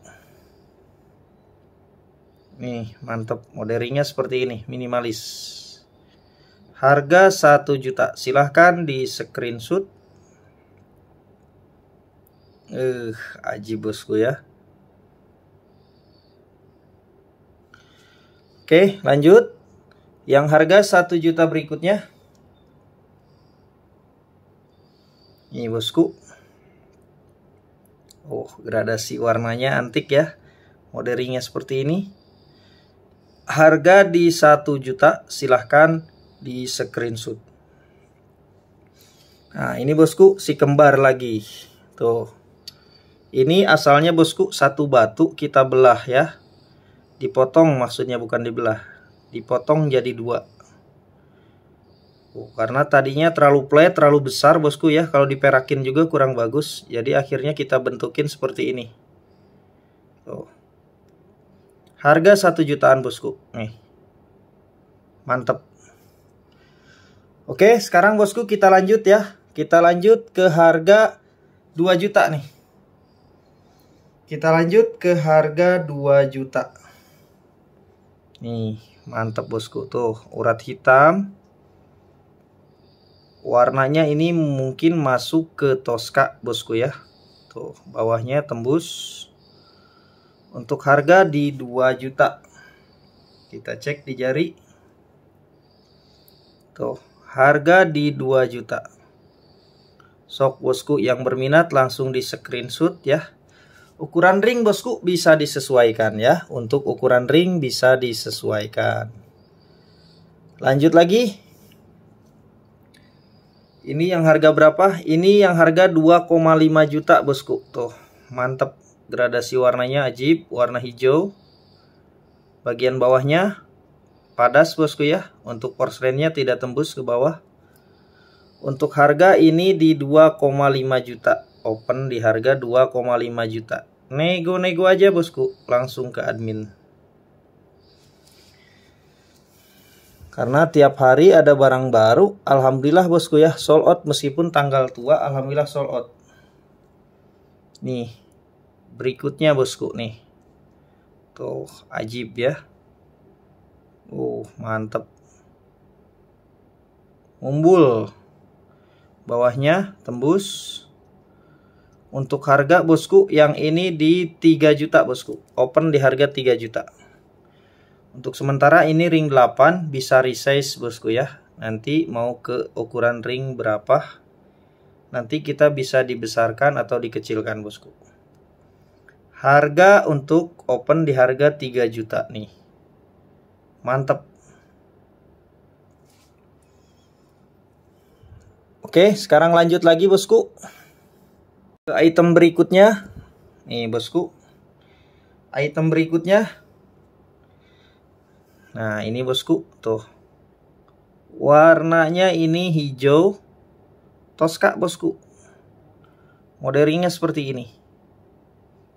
Nih, mantep. Moderinya seperti ini, minimalis. Harga 1 juta. Silahkan di screenshot. Eh, uh, aji bosku ya. Oke, lanjut. Yang harga 1 juta berikutnya. Ini bosku. Oh, gradasi warnanya antik ya. Moderinya seperti ini harga di 1 juta silahkan di screenshot nah ini bosku si kembar lagi tuh ini asalnya bosku satu batu kita belah ya dipotong maksudnya bukan dibelah dipotong jadi dua Oh, karena tadinya terlalu play, terlalu besar bosku ya. Kalau diperakin juga kurang bagus. Jadi akhirnya kita bentukin seperti ini. Tuh. Harga 1 jutaan bosku. Nih. Mantep. Oke, sekarang bosku kita lanjut ya. Kita lanjut ke harga 2 juta nih. Kita lanjut ke harga 2 juta. Nih, mantep bosku. Tuh, urat hitam. Warnanya ini mungkin masuk ke Tosca bosku ya. Tuh, bawahnya tembus. Untuk harga di 2 juta. Kita cek di jari. Tuh, harga di 2 juta. Sok bosku yang berminat langsung di screenshot ya. Ukuran ring bosku bisa disesuaikan ya. Untuk ukuran ring bisa disesuaikan. Lanjut lagi. Ini yang harga berapa? Ini yang harga 2,5 juta bosku. Tuh, mantep gradasi warnanya ajib, warna hijau. Bagian bawahnya padas bosku ya, untuk porselennya tidak tembus ke bawah. Untuk harga ini di 2,5 juta, open di harga 2,5 juta. Nego-nego aja bosku, langsung ke admin. Karena tiap hari ada barang baru, alhamdulillah bosku ya, sold out meskipun tanggal tua, alhamdulillah sold out. Nih, berikutnya bosku nih. Tuh, ajib ya. Uh, mantep, Umbul. Bawahnya tembus. Untuk harga bosku yang ini di 3 juta bosku. Open di harga 3 juta. Untuk sementara ini ring 8 bisa resize bosku ya. Nanti mau ke ukuran ring berapa nanti kita bisa dibesarkan atau dikecilkan bosku. Harga untuk open di harga 3 juta nih. Mantap. Oke, sekarang lanjut lagi bosku. Ke item berikutnya. Nih bosku. Item berikutnya. Nah, ini bosku tuh. Warnanya ini hijau toska bosku. Modelingnya seperti ini.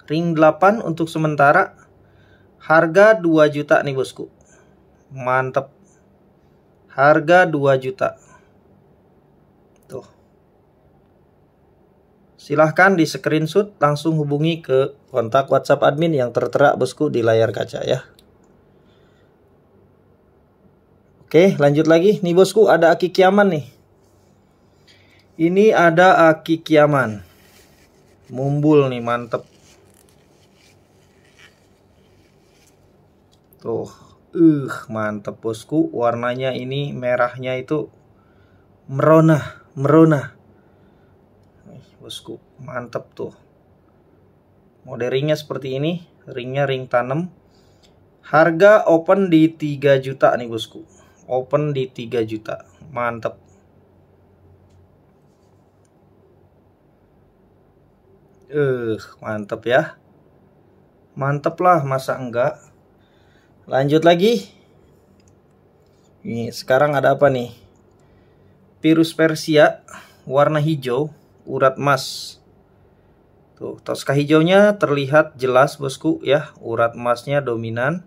Ring 8 untuk sementara harga 2 juta nih bosku. mantep, Harga 2 juta. Tuh. Silahkan di screenshot langsung hubungi ke kontak WhatsApp admin yang tertera bosku di layar kaca ya. Oke lanjut lagi. Nih bosku ada aki kiaman nih. Ini ada aki kiaman. Mumbul nih mantep. Tuh, uh, mantep bosku. Warnanya ini merahnya itu merona, merona. Nih, bosku, mantep tuh. Mode ringnya seperti ini, ringnya ring tanam. Harga open di 3 juta nih bosku. Open di 3 juta. Mantep. Eh, uh, mantep ya. Mantep lah, masa enggak? Lanjut lagi. Ini sekarang ada apa nih? Virus Persia warna hijau, urat emas. Tuh, toska hijaunya terlihat jelas, Bosku, ya. Urat emasnya dominan.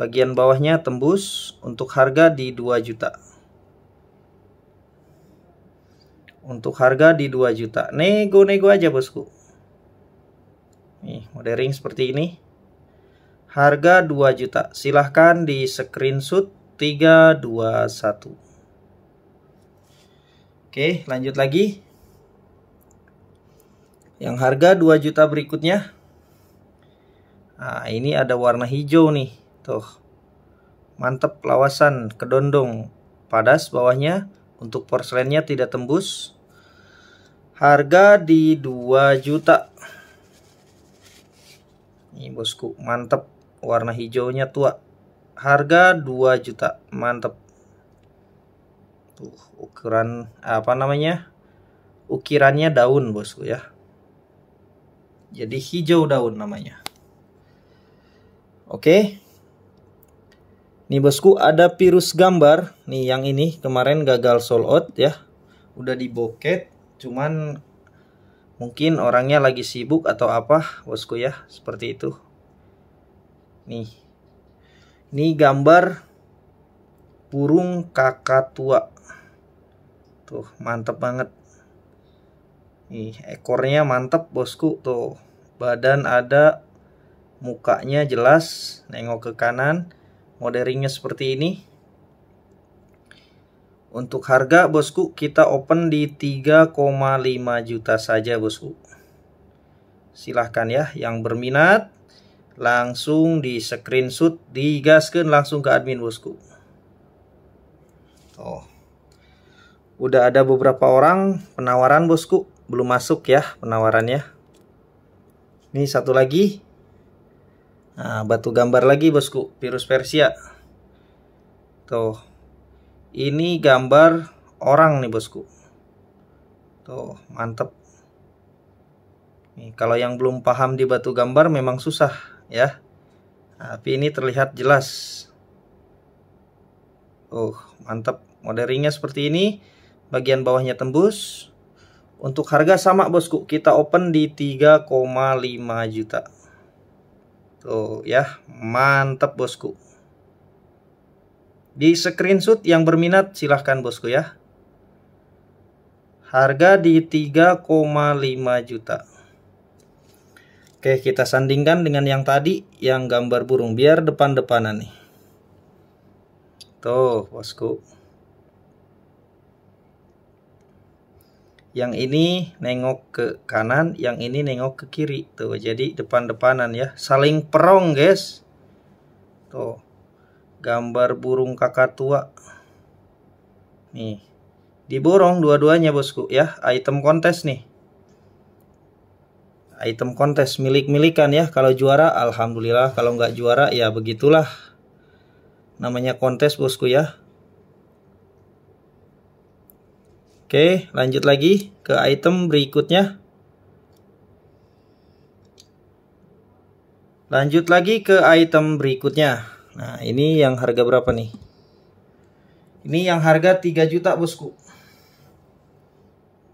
Bagian bawahnya tembus untuk harga di 2 juta. Untuk harga di 2 juta. Nego-nego aja, Bosku. Nih, ring seperti ini. Harga 2 juta. Silahkan di screenshot 321. Oke, lanjut lagi. Yang harga 2 juta berikutnya. Nah, ini ada warna hijau nih. Tuh. Mantep lawasan, kedondong. Padas bawahnya untuk porselennya tidak tembus. Harga di 2 juta. Ini bosku, mantep warna hijaunya tua harga 2 juta mantep tuh ukuran apa namanya ukirannya daun bosku ya jadi hijau daun namanya oke nih bosku ada virus gambar nih yang ini kemarin gagal sold out ya udah di boket, cuman mungkin orangnya lagi sibuk atau apa bosku ya seperti itu Nih. Ini gambar burung kakak tua. Tuh, mantep banget. Nih, ekornya mantep bosku. Tuh, badan ada, mukanya jelas, nengok ke kanan. moderingnya seperti ini. Untuk harga bosku kita open di 3,5 juta saja bosku. Silahkan ya yang berminat langsung di screenshot digaskan langsung ke admin bosku oh udah ada beberapa orang penawaran bosku belum masuk ya penawarannya ini satu lagi nah batu gambar lagi bosku virus persia tuh ini gambar orang nih bosku tuh mantep nih kalau yang belum paham di batu gambar memang susah ya. tapi ini terlihat jelas. Oh, mantap. Moderingnya seperti ini. Bagian bawahnya tembus. Untuk harga sama bosku, kita open di 3,5 juta. Tuh ya, mantap bosku. Di screenshot yang berminat silahkan bosku ya. Harga di 3,5 juta. Oke, kita sandingkan dengan yang tadi, yang gambar burung. Biar depan-depanan nih. Tuh, bosku. Yang ini nengok ke kanan, yang ini nengok ke kiri. Tuh, jadi depan-depanan ya. Saling perong, guys. Tuh, gambar burung kakak tua. Nih, diborong dua-duanya, bosku ya. Item kontes nih item kontes milik-milikan ya. Kalau juara alhamdulillah, kalau nggak juara ya begitulah. Namanya kontes bosku ya. Oke, lanjut lagi ke item berikutnya. Lanjut lagi ke item berikutnya. Nah, ini yang harga berapa nih? Ini yang harga 3 juta, Bosku.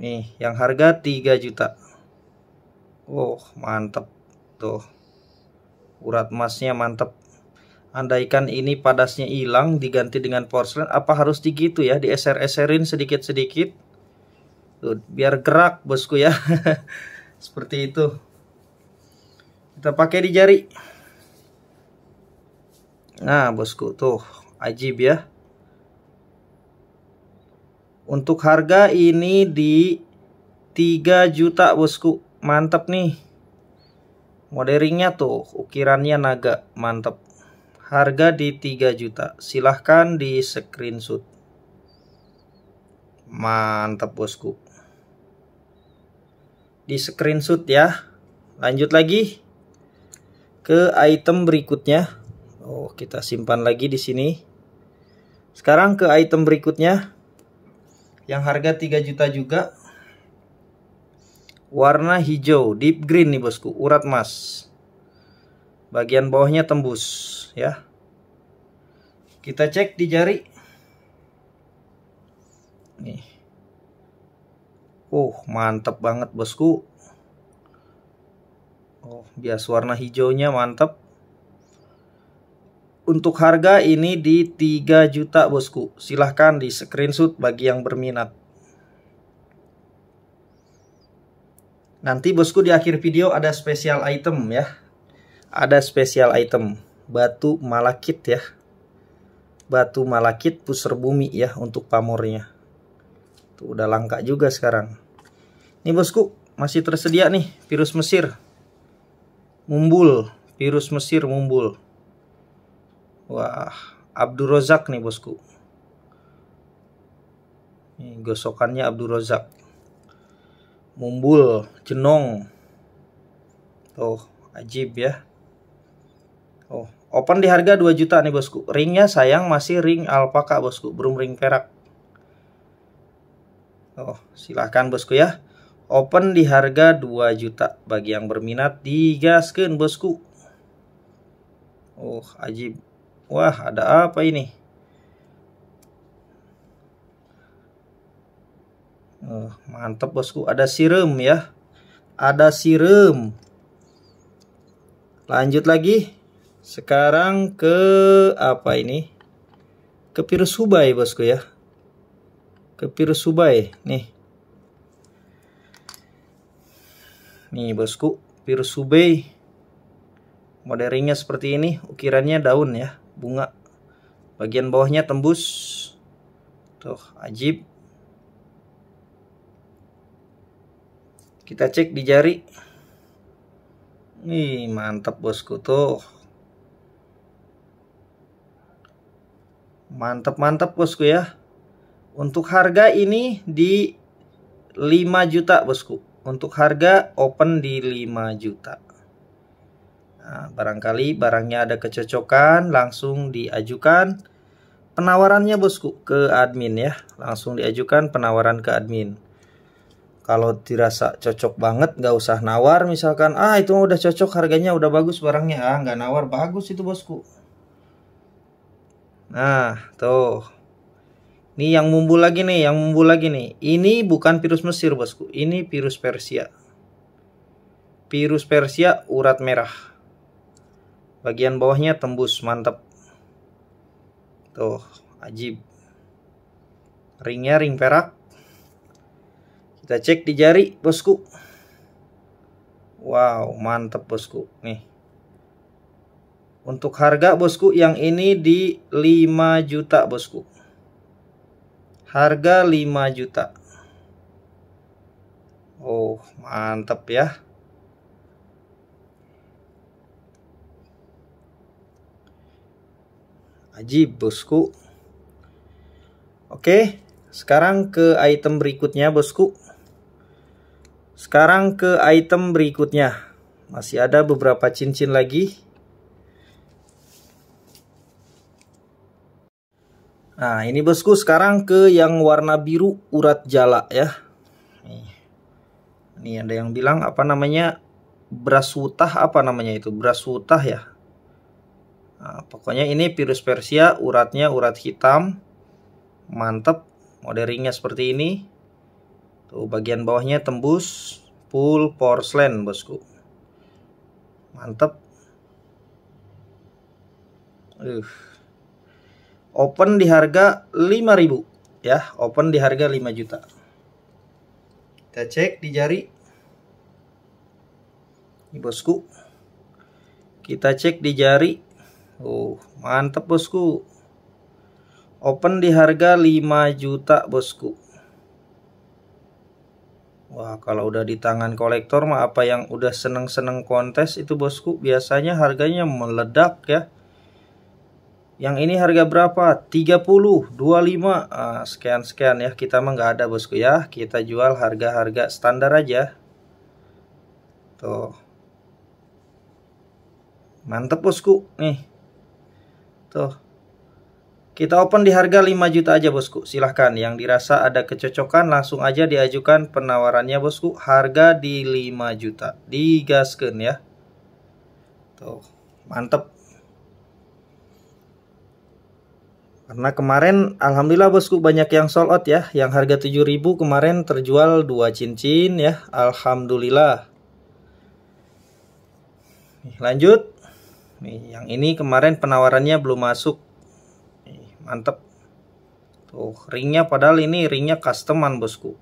Nih, yang harga 3 juta. Oh mantap tuh. Urat emasnya mantap. Andaikan ini padasnya hilang diganti dengan porselen, apa harus digitu ya? di Dieser-eserin sedikit-sedikit. Tuh, biar gerak bosku ya. Seperti itu. Kita pakai di jari. Nah, bosku tuh ajib ya. Untuk harga ini di 3 juta bosku mantep nih. moderingnya tuh, ukirannya naga, mantep Harga di 3 juta. Silahkan di screenshot. mantep bosku. Di screenshot ya. Lanjut lagi ke item berikutnya. Oh, kita simpan lagi di sini. Sekarang ke item berikutnya yang harga 3 juta juga warna hijau deep green nih bosku urat emas bagian bawahnya tembus ya kita cek di jari nih uh mantep banget bosku oh bias warna hijaunya mantep untuk harga ini di 3 juta bosku silahkan di screenshot bagi yang berminat Nanti bosku di akhir video ada spesial item ya. Ada spesial item batu malakit ya. Batu malakit pusar bumi ya untuk pamornya. Tuh udah langka juga sekarang. Ini bosku, masih tersedia nih virus Mesir. Mumbul, virus Mesir mumbul. Wah, Abdul Rozak nih bosku. Ini gosokannya Abdul Rozak. Mumbul, Jenong. Tuh, oh, ajib ya. Oh, open di harga 2 juta nih bosku. Ringnya sayang masih ring alpaka bosku, belum ring perak. Oh, silahkan bosku ya. Open di harga 2 juta. Bagi yang berminat digaskan bosku. Oh, ajib. Wah, ada apa ini? Uh, eh, mantap bosku, ada sirum ya. Ada sirum. Lanjut lagi. Sekarang ke apa ini? Ke virus Hubai bosku ya. Ke virus Hubai nih. Nih bosku, virus Hubai. Modelingnya seperti ini, ukirannya daun ya, bunga. Bagian bawahnya tembus. Tuh, ajib Kita cek di jari. Ih, mantap bosku tuh. Mantap-mantap bosku ya. Untuk harga ini di 5 juta bosku. Untuk harga open di 5 juta. Nah, barangkali barangnya ada kecocokan langsung diajukan penawarannya bosku ke admin ya. Langsung diajukan penawaran ke admin kalau dirasa cocok banget nggak usah nawar misalkan ah itu udah cocok harganya udah bagus barangnya ah nggak nawar bagus itu bosku nah tuh ini yang mumbul lagi nih yang mumbul lagi nih ini bukan virus Mesir bosku ini virus Persia virus Persia urat merah bagian bawahnya tembus mantep. tuh ajib ringnya ring perak kita cek di jari, bosku. Wow, mantep bosku. Nih. Untuk harga bosku yang ini di 5 juta bosku. Harga 5 juta. Oh, mantep ya. Aji bosku. Oke, sekarang ke item berikutnya bosku. Sekarang ke item berikutnya. Masih ada beberapa cincin lagi. Nah, ini bosku sekarang ke yang warna biru urat jala ya. Ini ada yang bilang apa namanya beras wutah apa namanya itu? Beras wutah ya. Nah, pokoknya ini virus Persia, uratnya urat hitam. Mantap, modelingnya seperti ini. Tuh bagian bawahnya tembus full porcelain bosku. mantep Uh. Open di harga 5000 ya, open di harga 5 juta. Kita cek di jari. Ini bosku. Kita cek di jari. Oh, mantep bosku. Open di harga 5 juta bosku. Wah, kalau udah di tangan kolektor mah apa yang udah seneng-seneng kontes itu bosku biasanya harganya meledak ya. Yang ini harga berapa? 30, 25, ah, sekian-sekian ya. Kita mah nggak ada bosku ya. Kita jual harga-harga standar aja. Tuh. Mantep bosku nih. Tuh. Kita open di harga 5 juta aja bosku. Silahkan yang dirasa ada kecocokan langsung aja diajukan penawarannya bosku. Harga di 5 juta. Digaskan ya. Tuh, mantep. Karena kemarin alhamdulillah bosku banyak yang sold out ya. Yang harga 7000 kemarin terjual 2 cincin ya. Alhamdulillah. Nih, lanjut. Nih, yang ini kemarin penawarannya belum masuk mantep tuh ringnya padahal ini ringnya customan bosku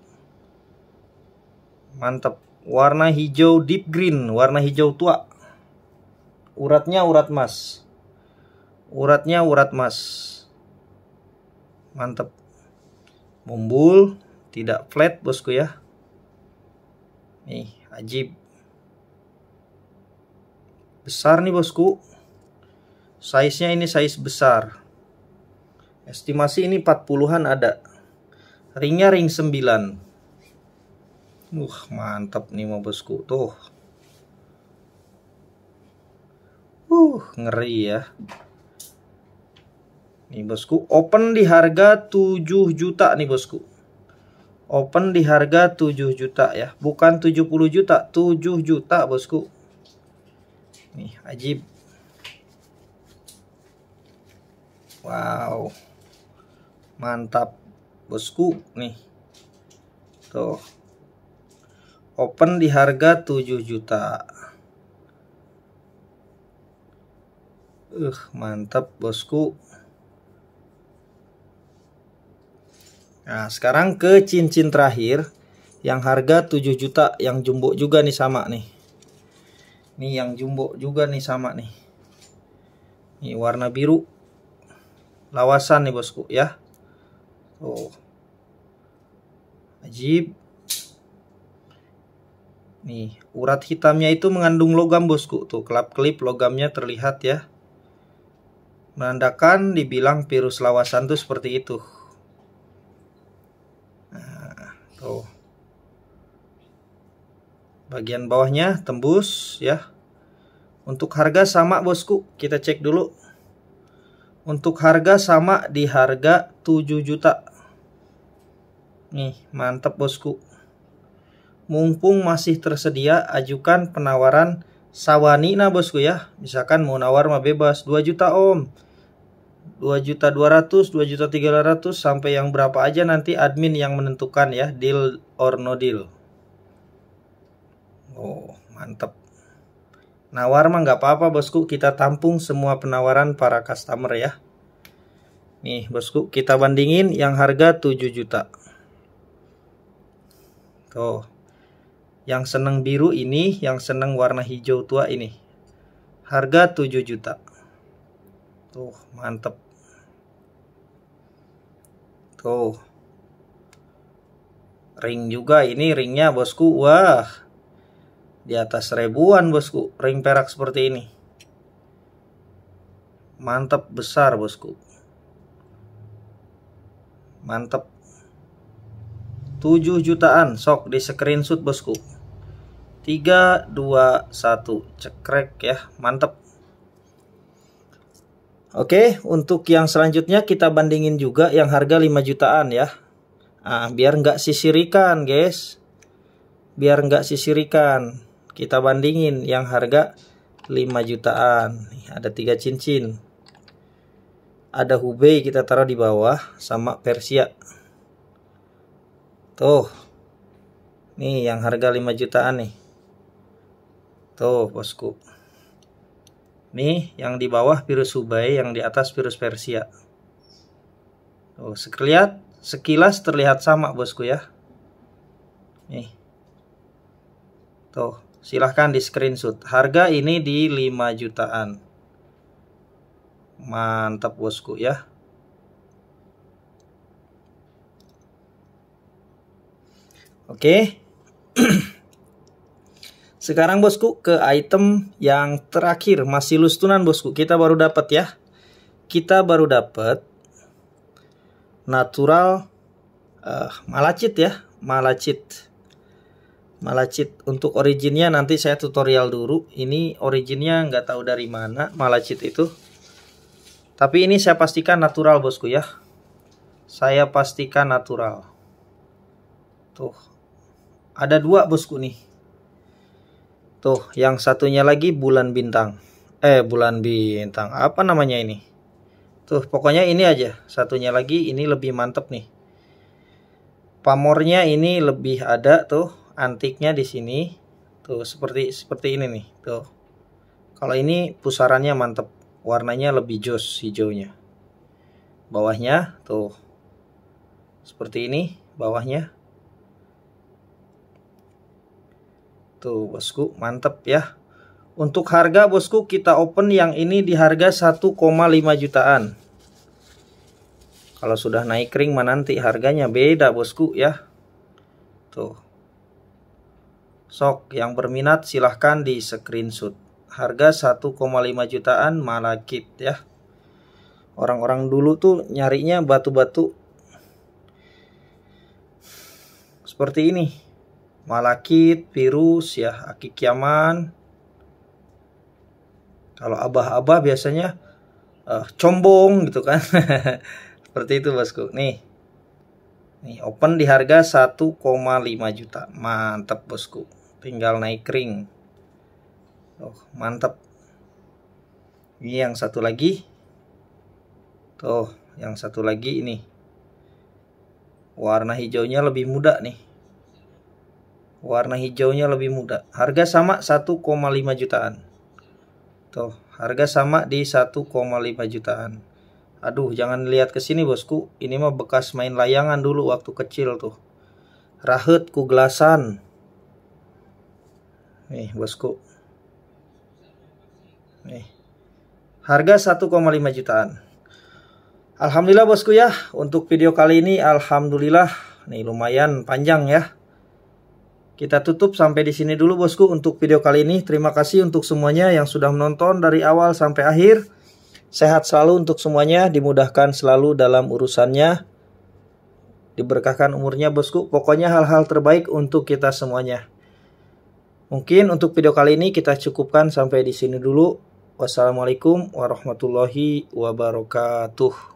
mantep warna hijau deep green warna hijau tua uratnya urat emas uratnya urat mas mantep mumbul, tidak flat bosku ya nih ajib besar nih bosku size nya ini size besar Estimasi ini 40-an ada. Ringnya ring 9. Uh, mantap nih mau bosku. Tuh. Uh, ngeri ya. Nih bosku, open di harga 7 juta nih bosku. Open di harga 7 juta ya. Bukan 70 juta, 7 juta bosku. Nih, ajib. Wow mantap bosku nih tuh open di harga 7 juta uh mantap bosku nah sekarang ke cincin terakhir yang harga 7 juta yang jumbo juga nih sama nih ini yang jumbo juga nih sama nih ini warna biru lawasan nih bosku ya oh ajib nih urat hitamnya itu mengandung logam bosku tuh kelap kelip logamnya terlihat ya menandakan dibilang virus lawasan tuh seperti itu nah, tuh bagian bawahnya tembus ya untuk harga sama bosku kita cek dulu untuk harga sama di harga 7 juta Nih, mantep bosku. Mumpung masih tersedia, ajukan penawaran sawanina bosku ya. Misalkan mau nawar mah bebas, 2 juta om. 2 juta 200, 2 juta 300 sampai yang berapa aja nanti admin yang menentukan ya, deal or no deal. Oh, mantep. Nawar mah nggak apa-apa bosku, kita tampung semua penawaran para customer ya. Nih bosku, kita bandingin yang harga 7 juta. Tuh. Yang seneng biru ini, yang seneng warna hijau tua ini. Harga 7 juta. Tuh, mantep. Tuh. Ring juga ini ringnya bosku. Wah. Di atas ribuan bosku. Ring perak seperti ini. mantep besar bosku. mantep. 7 jutaan sok di screenshot bosku 3 2 1 cekrek ya mantep Oke untuk yang selanjutnya kita bandingin juga yang harga 5 jutaan ya nah, biar nggak sisirikan guys biar nggak sisirikan kita bandingin yang harga 5 jutaan ada tiga cincin ada Hubei kita taruh di bawah sama Persia Tuh. Nih yang harga 5 jutaan nih. Tuh, Bosku. Nih, yang di bawah virus Hubei, yang di atas virus Persia. Tuh, sekelihat, sekilas terlihat sama, Bosku ya. Nih. Tuh, silahkan di screenshot. Harga ini di 5 jutaan. Mantap, Bosku ya. Oke. Sekarang bosku ke item yang terakhir masih lustunan bosku. Kita baru dapat ya. Kita baru dapat natural uh, eh, malacit ya, malacit. Malacit untuk originnya nanti saya tutorial dulu. Ini originnya nggak tahu dari mana malacit itu. Tapi ini saya pastikan natural bosku ya. Saya pastikan natural. Tuh, ada dua bosku nih. Tuh, yang satunya lagi bulan bintang. Eh, bulan bintang. Apa namanya ini? Tuh, pokoknya ini aja. Satunya lagi ini lebih mantep nih. Pamornya ini lebih ada tuh, antiknya di sini. Tuh, seperti seperti ini nih. Tuh. Kalau ini pusarannya mantep. Warnanya lebih jos hijaunya. Bawahnya tuh. Seperti ini bawahnya Tuh gitu, bosku, mantep ya. Untuk harga bosku kita open yang ini di harga 1,5 jutaan. Kalau sudah naik ring mah nanti harganya beda bosku ya. Tuh. Sok yang berminat silahkan di screenshot. Harga 1,5 jutaan malakit ya. Orang-orang dulu tuh nyarinya batu-batu seperti ini malakit, virus, ya, akikiaman. Kalau abah-abah biasanya uh, combong gitu kan. Seperti itu bosku. Nih. Nih open di harga 1,5 juta. Mantap bosku. Tinggal naik ring. Oh, mantap. Ini yang satu lagi. Tuh, yang satu lagi ini. Warna hijaunya lebih muda nih. Warna hijaunya lebih muda. Harga sama 1,5 jutaan. Tuh, harga sama di 1,5 jutaan. Aduh, jangan lihat ke sini bosku. Ini mah bekas main layangan dulu waktu kecil tuh. Rahet gelasan. Nih, bosku. Nih. Harga 1,5 jutaan. Alhamdulillah bosku ya, untuk video kali ini alhamdulillah nih lumayan panjang ya. Kita tutup sampai di sini dulu bosku untuk video kali ini. Terima kasih untuk semuanya yang sudah menonton dari awal sampai akhir. Sehat selalu untuk semuanya, dimudahkan selalu dalam urusannya. Diberkahkan umurnya bosku, pokoknya hal-hal terbaik untuk kita semuanya. Mungkin untuk video kali ini kita cukupkan sampai di sini dulu. Wassalamualaikum warahmatullahi wabarakatuh.